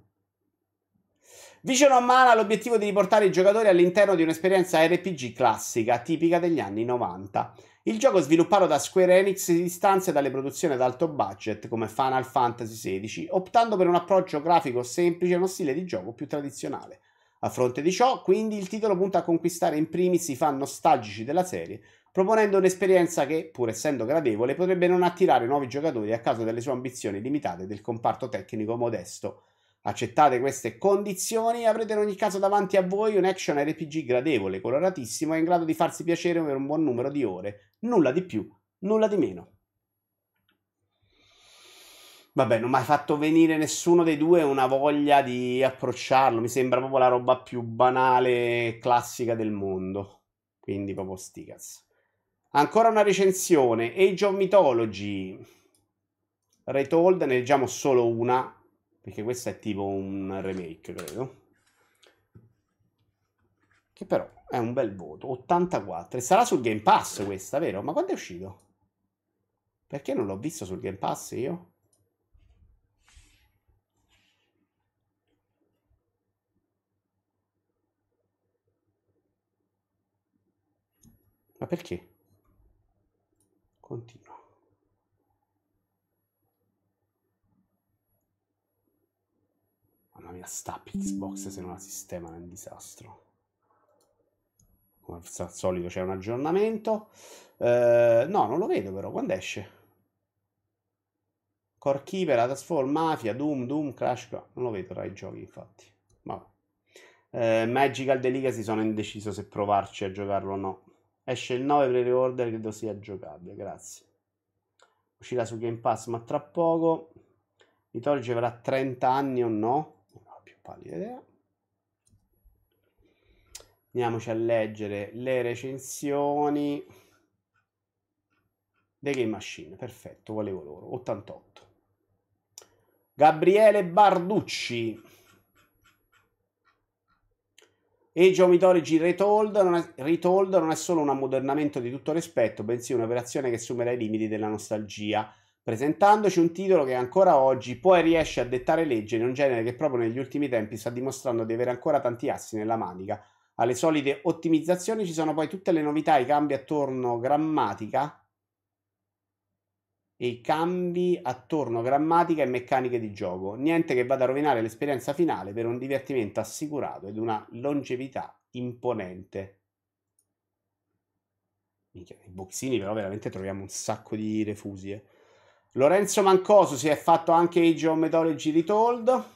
Vision Dice Nomana l'obiettivo di riportare i giocatori all'interno di un'esperienza RPG classica, tipica degli anni 90. Il gioco sviluppato da Square Enix si distanzia dalle produzioni ad alto budget come Final Fantasy XVI, optando per un approccio grafico semplice e uno stile di gioco più tradizionale. A fronte di ciò, quindi, il titolo punta a conquistare in primis i fan nostalgici della serie, proponendo un'esperienza che, pur essendo gradevole, potrebbe non attirare nuovi giocatori a causa delle sue ambizioni limitate del comparto tecnico modesto. Accettate queste condizioni e avrete in ogni caso davanti a voi un action RPG gradevole, coloratissimo e in grado di farsi piacere per un buon numero di ore. Nulla di più, nulla di meno. Vabbè, non mi ha fatto venire nessuno dei due una voglia di approcciarlo. Mi sembra proprio la roba più banale e classica del mondo. Quindi proprio sticas. Ancora una recensione, Age of Mythology. Retold, ne leggiamo solo una, perché questa è tipo un remake, credo. Che però è un bel voto, 84. E sarà sul Game Pass questa, vero? Ma quando è uscito? Perché non l'ho visto sul Game Pass io? Ma perché? continua mamma mia sta Xbox se non la sistema è un disastro come al solito c'è un aggiornamento eh, no non lo vedo però quando esce Core Keeper, Atasfall, Mafia, Doom, Doom, Crash non lo vedo tra i giochi infatti Vabbè. Eh, Magical The sono indeciso se provarci a giocarlo o no Esce il 9 pre reorder credo sia giocabile, grazie. Uscirà su Game Pass, ma tra poco. Mythology avrà 30 anni o no? Non ho più pallida idea. Andiamoci a leggere le recensioni. The Game Machine, perfetto, volevo loro, 88. Gabriele Barducci Age of Mythology Retold non, è, Retold non è solo un ammodernamento di tutto rispetto, bensì un'operazione che supera i limiti della nostalgia, presentandoci un titolo che ancora oggi poi riesce a dettare legge in un genere che proprio negli ultimi tempi sta dimostrando di avere ancora tanti assi nella manica. Alle solite ottimizzazioni ci sono poi tutte le novità, i cambi attorno grammatica, e i cambi attorno a grammatica e meccaniche di gioco, niente che vada a rovinare l'esperienza finale per un divertimento assicurato ed una longevità imponente. Minchia, i boxini però veramente troviamo un sacco di refusie. Eh. Lorenzo Mancoso si è fatto anche Age of Retold.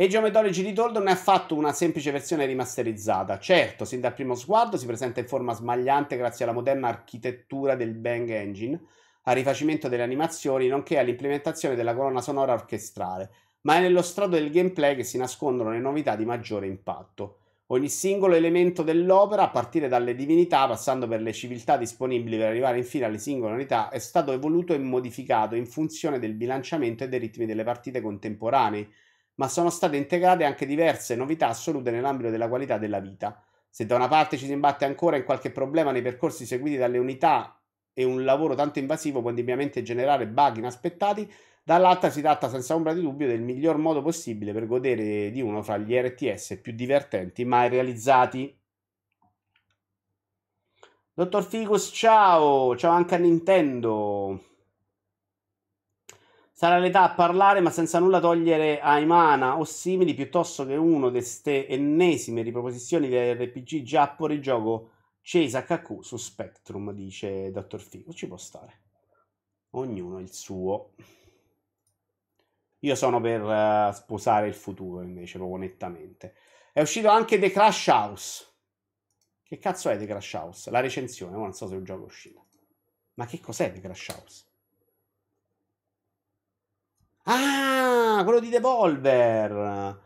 Age of Mythology Retold non è affatto una semplice versione rimasterizzata. Certo, sin dal primo sguardo si presenta in forma smagliante grazie alla moderna architettura del Bang Engine, al rifacimento delle animazioni, nonché all'implementazione della colonna sonora orchestrale, ma è nello strato del gameplay che si nascondono le novità di maggiore impatto. Ogni singolo elemento dell'opera, a partire dalle divinità, passando per le civiltà disponibili per arrivare infine alle singole unità, è stato evoluto e modificato in funzione del bilanciamento e dei ritmi delle partite contemporanee ma sono state integrate anche diverse novità assolute nell'ambito della qualità della vita. Se da una parte ci si imbatte ancora in qualche problema nei percorsi seguiti dalle unità e un lavoro tanto invasivo può indubbiamente generare bug inaspettati, dall'altra si tratta senza ombra di dubbio del miglior modo possibile per godere di uno fra gli RTS più divertenti mai realizzati. Dottor Figus, ciao! Ciao anche a Nintendo! Sarà l'età a parlare, ma senza nulla togliere a Imana o simili, piuttosto che uno di queste ennesime riproposizioni di RPG già Giappone gioco Chase HQ su Spectrum, dice Dottor Fico. Ci può stare. Ognuno il suo. Io sono per uh, sposare il futuro, invece, proprio nettamente. È uscito anche The Crash House. Che cazzo è The Crash House? La recensione, non so se il gioco è uscito. Ma che cos'è The Crash House? Ah, quello di Devolver.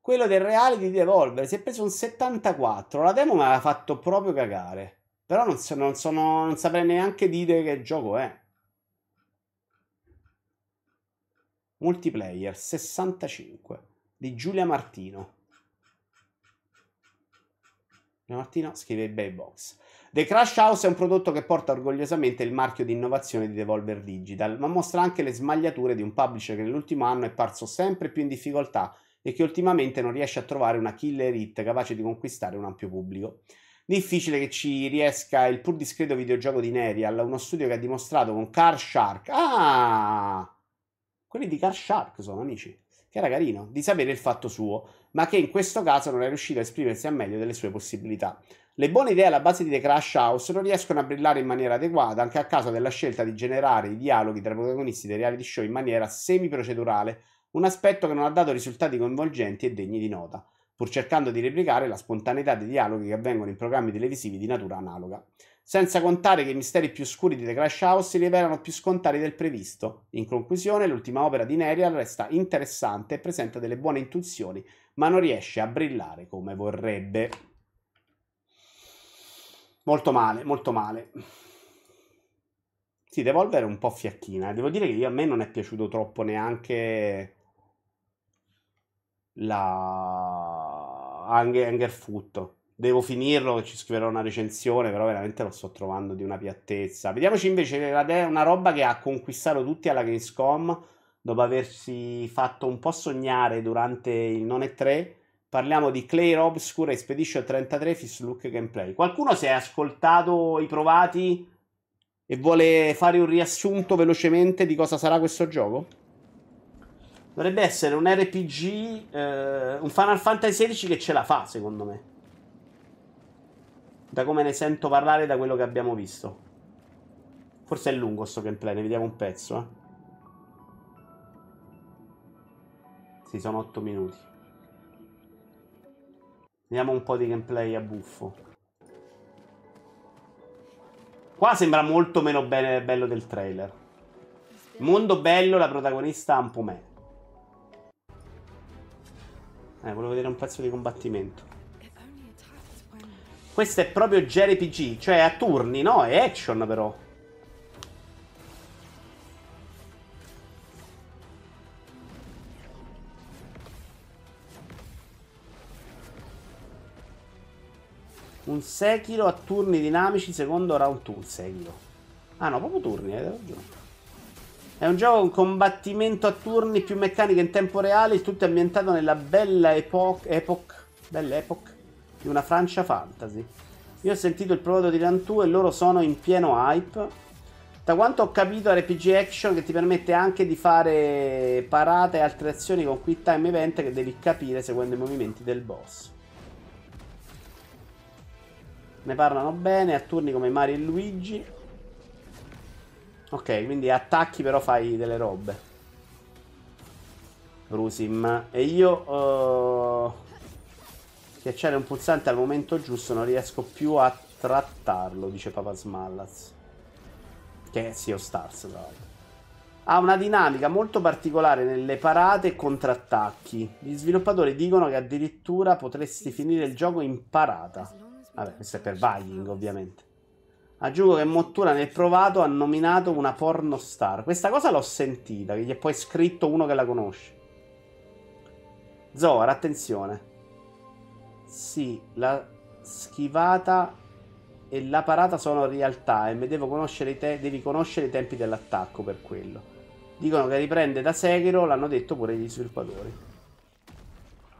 Quello del reale di Devolver. Si è preso un 74. La demo mi aveva fatto proprio cagare. Però non, so, non, sono, non saprei neanche dire che gioco è. Multiplayer 65 di Giulia Martino. Giulia Martino scrive i Box. The Crash House è un prodotto che porta orgogliosamente il marchio di innovazione di Devolver Digital, ma mostra anche le smagliature di un publisher che nell'ultimo anno è parso sempre più in difficoltà e che ultimamente non riesce a trovare una killer hit capace di conquistare un ampio pubblico. Difficile che ci riesca il pur discreto videogioco di Nerial, uno studio che ha dimostrato con Car Shark. Ah! Quelli di Car Shark sono amici. Che era carino di sapere il fatto suo, ma che in questo caso non è riuscito a esprimersi al meglio delle sue possibilità. Le buone idee alla base di The Crash House non riescono a brillare in maniera adeguata anche a causa della scelta di generare i dialoghi tra i protagonisti dei reality show in maniera semi-procedurale, un aspetto che non ha dato risultati coinvolgenti e degni di nota, pur cercando di replicare la spontaneità dei dialoghi che avvengono in programmi televisivi di natura analoga. Senza contare che i misteri più scuri di The Crash House si rivelano più scontati del previsto. In conclusione, l'ultima opera di Nerial resta interessante e presenta delle buone intuizioni, ma non riesce a brillare come vorrebbe. Molto male, molto male. Sì, Devolver è un po' fiacchina. Devo dire che io, a me non è piaciuto troppo neanche la Angerfoot. Devo finirlo, ci scriverò una recensione, però veramente lo sto trovando di una piattezza. Vediamoci invece la una roba che ha conquistato tutti alla Gamescom dopo aversi fatto un po' sognare durante il non e 3 Parliamo di Clair Obscura Expedition 33 Fist Look Gameplay. Qualcuno si è ascoltato i provati e vuole fare un riassunto velocemente di cosa sarà questo gioco? Dovrebbe essere un RPG, eh, un Final Fantasy XVI che ce la fa, secondo me. Da come ne sento parlare da quello che abbiamo visto. Forse è lungo sto gameplay, ne vediamo un pezzo, eh. Sì, sono 8 minuti. Vediamo un po' di gameplay a buffo. Qua sembra molto meno be bello del trailer. Mondo bello, la protagonista un po' me. Eh, volevo vedere un pezzo di combattimento. Questo è proprio JRPG, cioè a turni, no? È action però. un Sekiro a turni dinamici secondo round 2 Un Sekiro. Ah no, proprio turni, hai ragione. È un gioco con combattimento a turni più meccanica in tempo reale, il tutto è ambientato nella bella epoca, epoch, bella epoch di una Francia fantasy. Io ho sentito il prodotto di Rantu e loro sono in pieno hype. Da quanto ho capito RPG Action che ti permette anche di fare parate e altre azioni con quick time event che devi capire seguendo i movimenti del boss. Ne parlano bene, a turni come Mario e Luigi. Ok, quindi attacchi però fai delle robe. Rusim. E io... Uh, schiacciare un pulsante al momento giusto non riesco più a trattarlo, dice Papa Smallaz. Che è Sea of Stars, tra l'altro. Ha una dinamica molto particolare nelle parate e contrattacchi. Gli sviluppatori dicono che addirittura potresti finire il gioco in parata. Vabbè, questo è per Viking, ovviamente. Aggiungo che Mottura nel provato ha nominato una porno star. Questa cosa l'ho sentita, che gli è poi scritto uno che la conosce. Zora, attenzione. Sì, la schivata e la parata sono real time. Devo conoscere te- devi conoscere i tempi dell'attacco per quello. Dicono che riprende da Sekiro, l'hanno detto pure gli sviluppatori.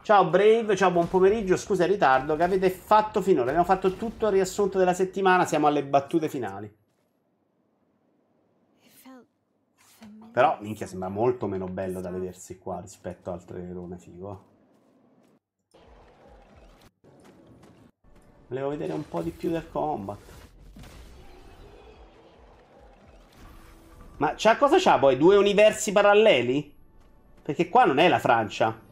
Ciao Brave, ciao, buon pomeriggio, scusa il ritardo che avete fatto finora. Abbiamo fatto tutto il riassunto della settimana, siamo alle battute finali. Però, minchia, sembra molto meno bello da vedersi qua rispetto al trailerone figo. Volevo vedere un po' di più del combat. Ma c'ha, cosa c'ha poi? Due universi paralleli? Perché qua non è la Francia.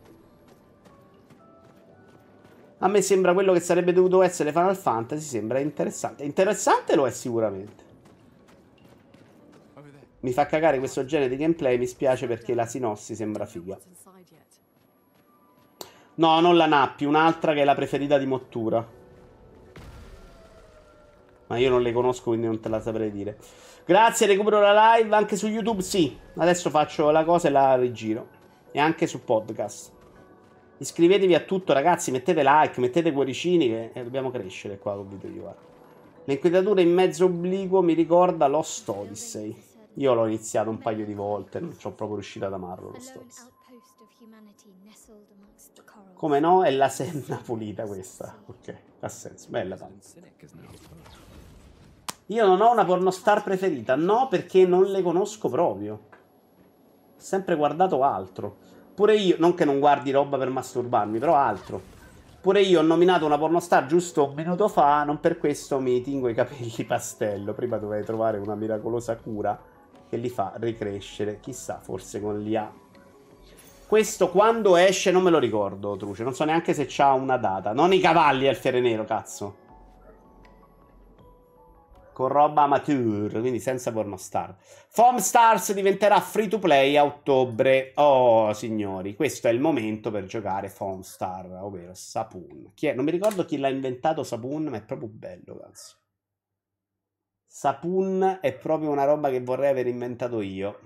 A me sembra quello che sarebbe dovuto essere Final Fantasy, sembra interessante. Interessante lo è sicuramente. Mi fa cagare questo genere di gameplay, mi spiace perché la Sinossi sembra figa. No, non la Nappi, un'altra che è la preferita di Mottura. Ma io non le conosco, quindi non te la saprei dire. Grazie, recupero la live anche su YouTube, sì. Adesso faccio la cosa e la rigiro. E anche su podcast. Iscrivetevi a tutto, ragazzi. Mettete like, mettete cuoricini. Che eh, dobbiamo crescere qua con video di guarda. L'inquadratura in mezzo obliquo mi ricorda Lost Odyssey. Io l'ho iniziato un paio di volte, non ci ho proprio riuscito ad amarlo Lost Odyssey. Come no, è la Senna pulita questa. Ok, ha senso. Bella tanto. Io non ho una pornostar preferita. No, perché non le conosco proprio. Ho sempre guardato altro. Pure io, non che non guardi roba per masturbarmi, però altro. Pure io ho nominato una pornostar giusto un minuto fa, non per questo mi tingo i capelli pastello. Prima dovrei trovare una miracolosa cura che li fa ricrescere, chissà, forse con l'IA. Questo quando esce non me lo ricordo, Truce, non so neanche se c'ha una data. Non i cavalli al fiere nero, cazzo con roba amateur, quindi senza pornostar. Foam Stars diventerà free to play a ottobre. Oh, signori, questo è il momento per giocare Foam Star, ovvero Sapun. Non mi ricordo chi l'ha inventato Sapun, ma è proprio bello, cazzo. Sapun è proprio una roba che vorrei aver inventato io.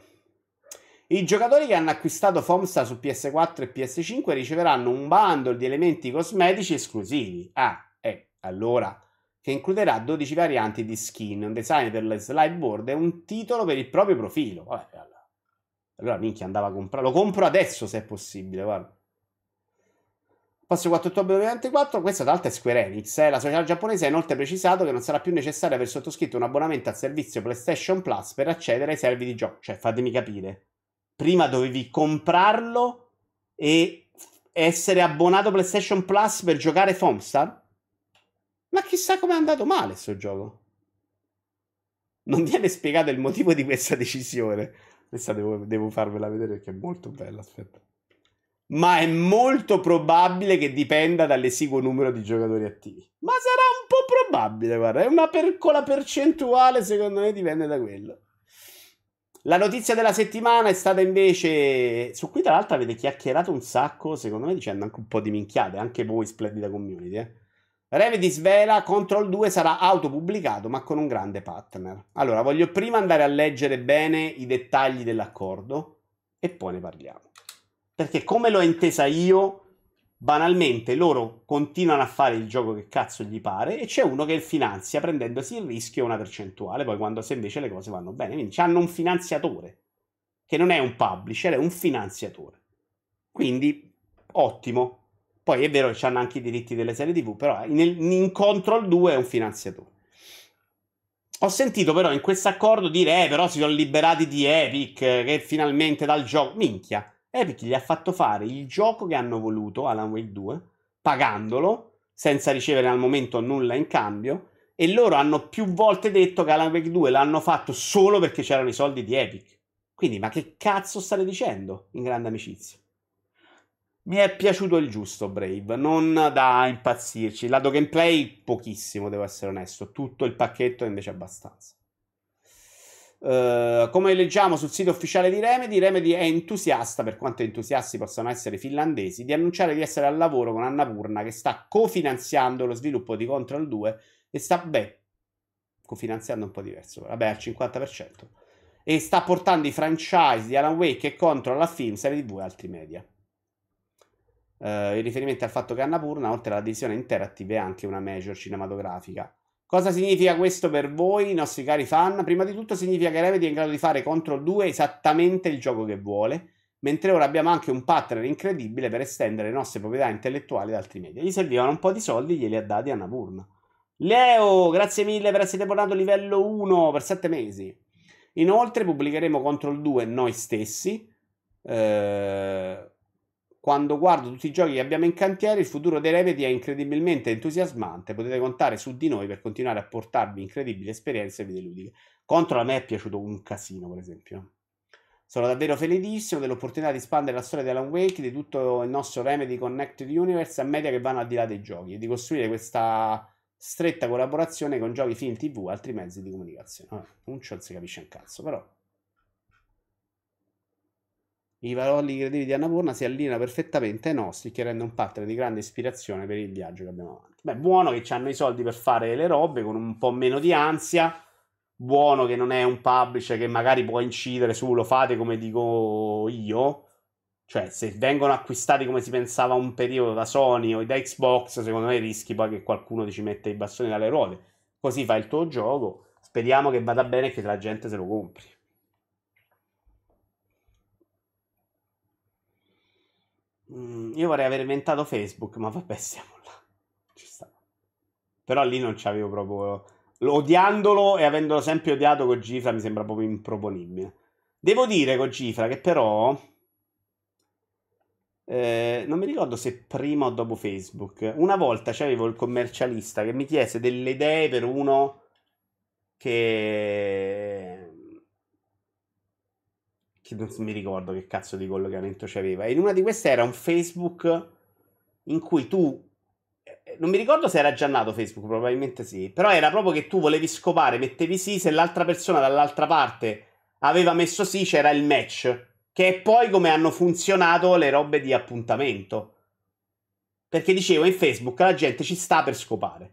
I giocatori che hanno acquistato Fomstar su PS4 e PS5 riceveranno un bundle di elementi cosmetici esclusivi. Ah, eh, allora che includerà 12 varianti di skin, un design per delle slideboard e un titolo per il proprio profilo. Vabbè, allora, allora minchia, andava a comprare. Lo compro adesso se è possibile, guarda. Passo 4 ottobre 2024, questa d'alta è Square Enix. Eh. La società giapponese ha inoltre precisato che non sarà più necessario aver sottoscritto un abbonamento al servizio PlayStation Plus per accedere ai servi di gioco. Cioè, fatemi capire. Prima dovevi comprarlo e essere abbonato PlayStation Plus per giocare Fomstar? Ma chissà com'è andato male sto gioco. Non viene spiegato il motivo di questa decisione. Questa devo, devo farvela vedere perché è molto bella, aspetta. Ma è molto probabile che dipenda dall'esiguo numero di giocatori attivi. Ma sarà un po' probabile, guarda, è una percola percentuale, secondo me dipende da quello. La notizia della settimana è stata invece. Su cui, tra l'altro, avete chiacchierato un sacco, secondo me, dicendo anche un po' di minchiate. Anche voi, splendida community. Eh? Remedy svela Control 2 sarà autopubblicato ma con un grande partner. Allora, voglio prima andare a leggere bene i dettagli dell'accordo e poi ne parliamo. Perché come l'ho intesa io, banalmente loro continuano a fare il gioco che cazzo gli pare e c'è uno che il finanzia prendendosi il rischio e una percentuale, poi quando se invece le cose vanno bene. Quindi hanno un finanziatore, che non è un publisher, è un finanziatore. Quindi, ottimo. Poi è vero che hanno anche i diritti delle serie TV, però in, in Control 2 è un finanziatore. Ho sentito però in questo accordo dire, eh, però si sono liberati di Epic, che finalmente dal gioco... Minchia, Epic gli ha fatto fare il gioco che hanno voluto, Alan Wake 2, pagandolo, senza ricevere al momento nulla in cambio, e loro hanno più volte detto che Alan Wake 2 l'hanno fatto solo perché c'erano i soldi di Epic. Quindi, ma che cazzo state dicendo in grande amicizia? Mi è piaciuto il giusto Brave, non da impazzirci. Lato gameplay pochissimo, devo essere onesto. Tutto il pacchetto è invece abbastanza. Uh, come leggiamo sul sito ufficiale di Remedy, Remedy è entusiasta, per quanto entusiasti possano essere finlandesi, di annunciare di essere al lavoro con Annapurna che sta cofinanziando lo sviluppo di Control 2 e sta, beh, cofinanziando un po' diverso, vabbè, al 50%, e sta portando i franchise di Alan Wake e Control a film, serie tv e altri media eh, in riferimento al fatto che Annapurna, oltre alla divisione interactive, è anche una major cinematografica. Cosa significa questo per voi, i nostri cari fan? Prima di tutto significa che Remedy è in grado di fare contro 2 esattamente il gioco che vuole, mentre ora abbiamo anche un partner incredibile per estendere le nostre proprietà intellettuali ad altri media. Gli servivano un po' di soldi, glieli ha dati Annapurna. Leo, grazie mille per essere tornato livello 1 per 7 mesi. Inoltre pubblicheremo Control 2 noi stessi. Eh, quando guardo tutti i giochi che abbiamo in cantiere, il futuro dei Remedy è incredibilmente entusiasmante. Potete contare su di noi per continuare a portarvi incredibili esperienze videoludiche. Contro a me è piaciuto un casino, per esempio. Sono davvero felicissimo dell'opportunità di espandere la storia di Alan Wake, di tutto il nostro Remedy Connected Universe a media che vanno al di là dei giochi e di costruire questa stretta collaborazione con giochi, film, tv e altri mezzi di comunicazione. non ci si capisce un cazzo, però i valori creativi di Annapurna si allineano perfettamente ai nostri, che rende un partner di grande ispirazione per il viaggio che abbiamo avanti. Beh, buono che hanno i soldi per fare le robe con un po' meno di ansia. Buono che non è un publisher che magari può incidere su lo fate come dico io. Cioè, se vengono acquistati come si pensava un periodo da Sony o da Xbox, secondo me rischi poi che qualcuno ti ci metta i bastoni dalle ruote. Così fai il tuo gioco. Speriamo che vada bene e che la gente se lo compri. Mm, io vorrei aver inventato Facebook, ma vabbè, siamo là. Ci sta. Però lì non c'avevo proprio... Odiandolo e avendolo sempre odiato con Gifra mi sembra proprio improponibile. Devo dire con Gifra che però... Eh, non mi ricordo se prima o dopo Facebook. Una volta c'avevo il commercialista che mi chiese delle idee per uno che che non mi ricordo che cazzo di collegamento c'aveva. E in una di queste era un Facebook in cui tu eh, non mi ricordo se era già nato Facebook, probabilmente sì. Però era proprio che tu volevi scopare, mettevi sì, se l'altra persona dall'altra parte aveva messo sì, c'era il match. Che è poi come hanno funzionato le robe di appuntamento. Perché dicevo, in Facebook la gente ci sta per scopare.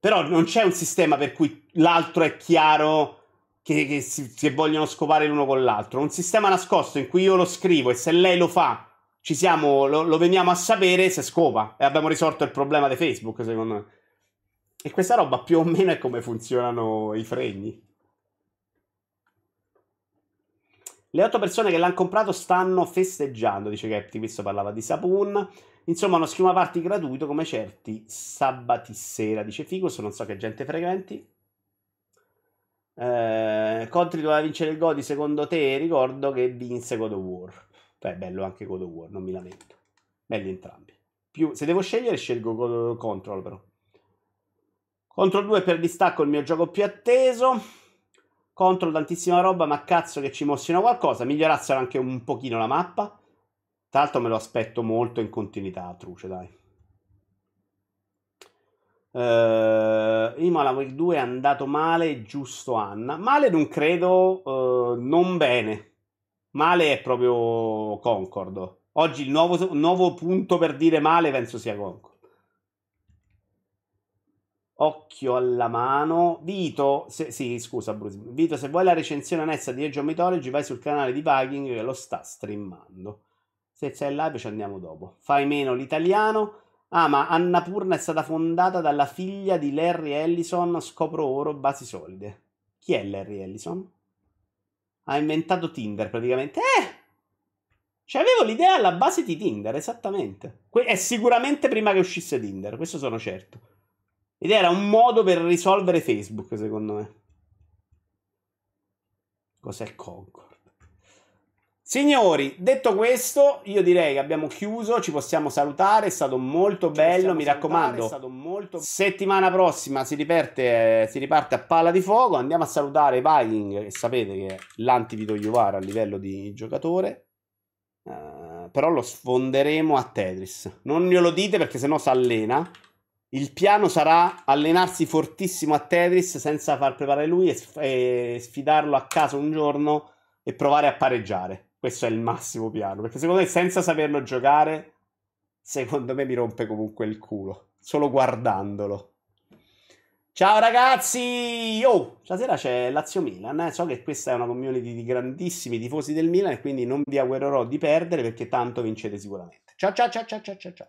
Però non c'è un sistema per cui l'altro è chiaro che, che, si, che vogliono scopare l'uno con l'altro. Un sistema nascosto in cui io lo scrivo e se lei lo fa, ci siamo, lo, lo veniamo a sapere se scopa. E abbiamo risolto il problema di Facebook, secondo me. E questa roba più o meno è come funzionano i fregni. Le otto persone che l'hanno comprato stanno festeggiando, dice Capti, questo parlava di Sapun. Insomma, uno schema party gratuito come certi sabati sera, dice Figus, non so che gente frequenti. Eh, Contri doveva vincere il Godi secondo te, ricordo che vinse God of War. Beh, cioè, bello anche God of War, non mi lamento. Belli entrambi. Più, se devo scegliere, scelgo God Control però. Control 2 per distacco il mio gioco più atteso. Control tantissima roba, ma cazzo che ci mossino qualcosa. Migliorassero anche un pochino la mappa. Tra l'altro me lo aspetto molto in continuità, Truce, dai. Uh, eh, Imola Week 2 è andato male, giusto Anna. Male non credo, uh, non bene. Male è proprio Concordo. Oggi il nuovo, nuovo punto per dire male penso sia Concordo. Occhio alla mano. Vito, se, sì, scusa Bruce. Vito, se vuoi la recensione onesta di Age of Mythology vai sul canale di Viking che lo sta streamando. Se sei il live ci andiamo dopo. Fai meno l'italiano. Ah, ma Annapurna è stata fondata dalla figlia di Larry Ellison, scopro oro, basi solide. Chi è Larry Ellison? Ha inventato Tinder praticamente. Eh! Cioè, avevo l'idea alla base di Tinder, esattamente. Que- è sicuramente prima che uscisse Tinder, questo sono certo. Ed era un modo per risolvere Facebook, secondo me. Cos'è Conco? Signori, detto questo, io direi che abbiamo chiuso, ci possiamo salutare, è stato molto ci bello, mi raccomando. è stato molto... Settimana prossima si, riperte, eh, si, riparte a palla di fuoco, andiamo a salutare i Viking, che sapete che è l'antivito Juvar a livello di giocatore. Uh, però lo sfonderemo a Tetris. Non glielo dite perché sennò si allena. Il piano sarà allenarsi fortissimo a Tetris senza far preparare lui e, e sfidarlo a caso un giorno e provare a pareggiare questo è il massimo piano. Perché secondo me, senza saperlo giocare, secondo me mi rompe comunque il culo. Solo guardandolo. Ciao ragazzi! Oh, stasera c'è Lazio Milan. Eh? So che questa è una community di grandissimi tifosi del Milan e quindi non vi augurerò di perdere perché tanto vincete sicuramente. Ciao ciao ciao ciao ciao ciao. ciao.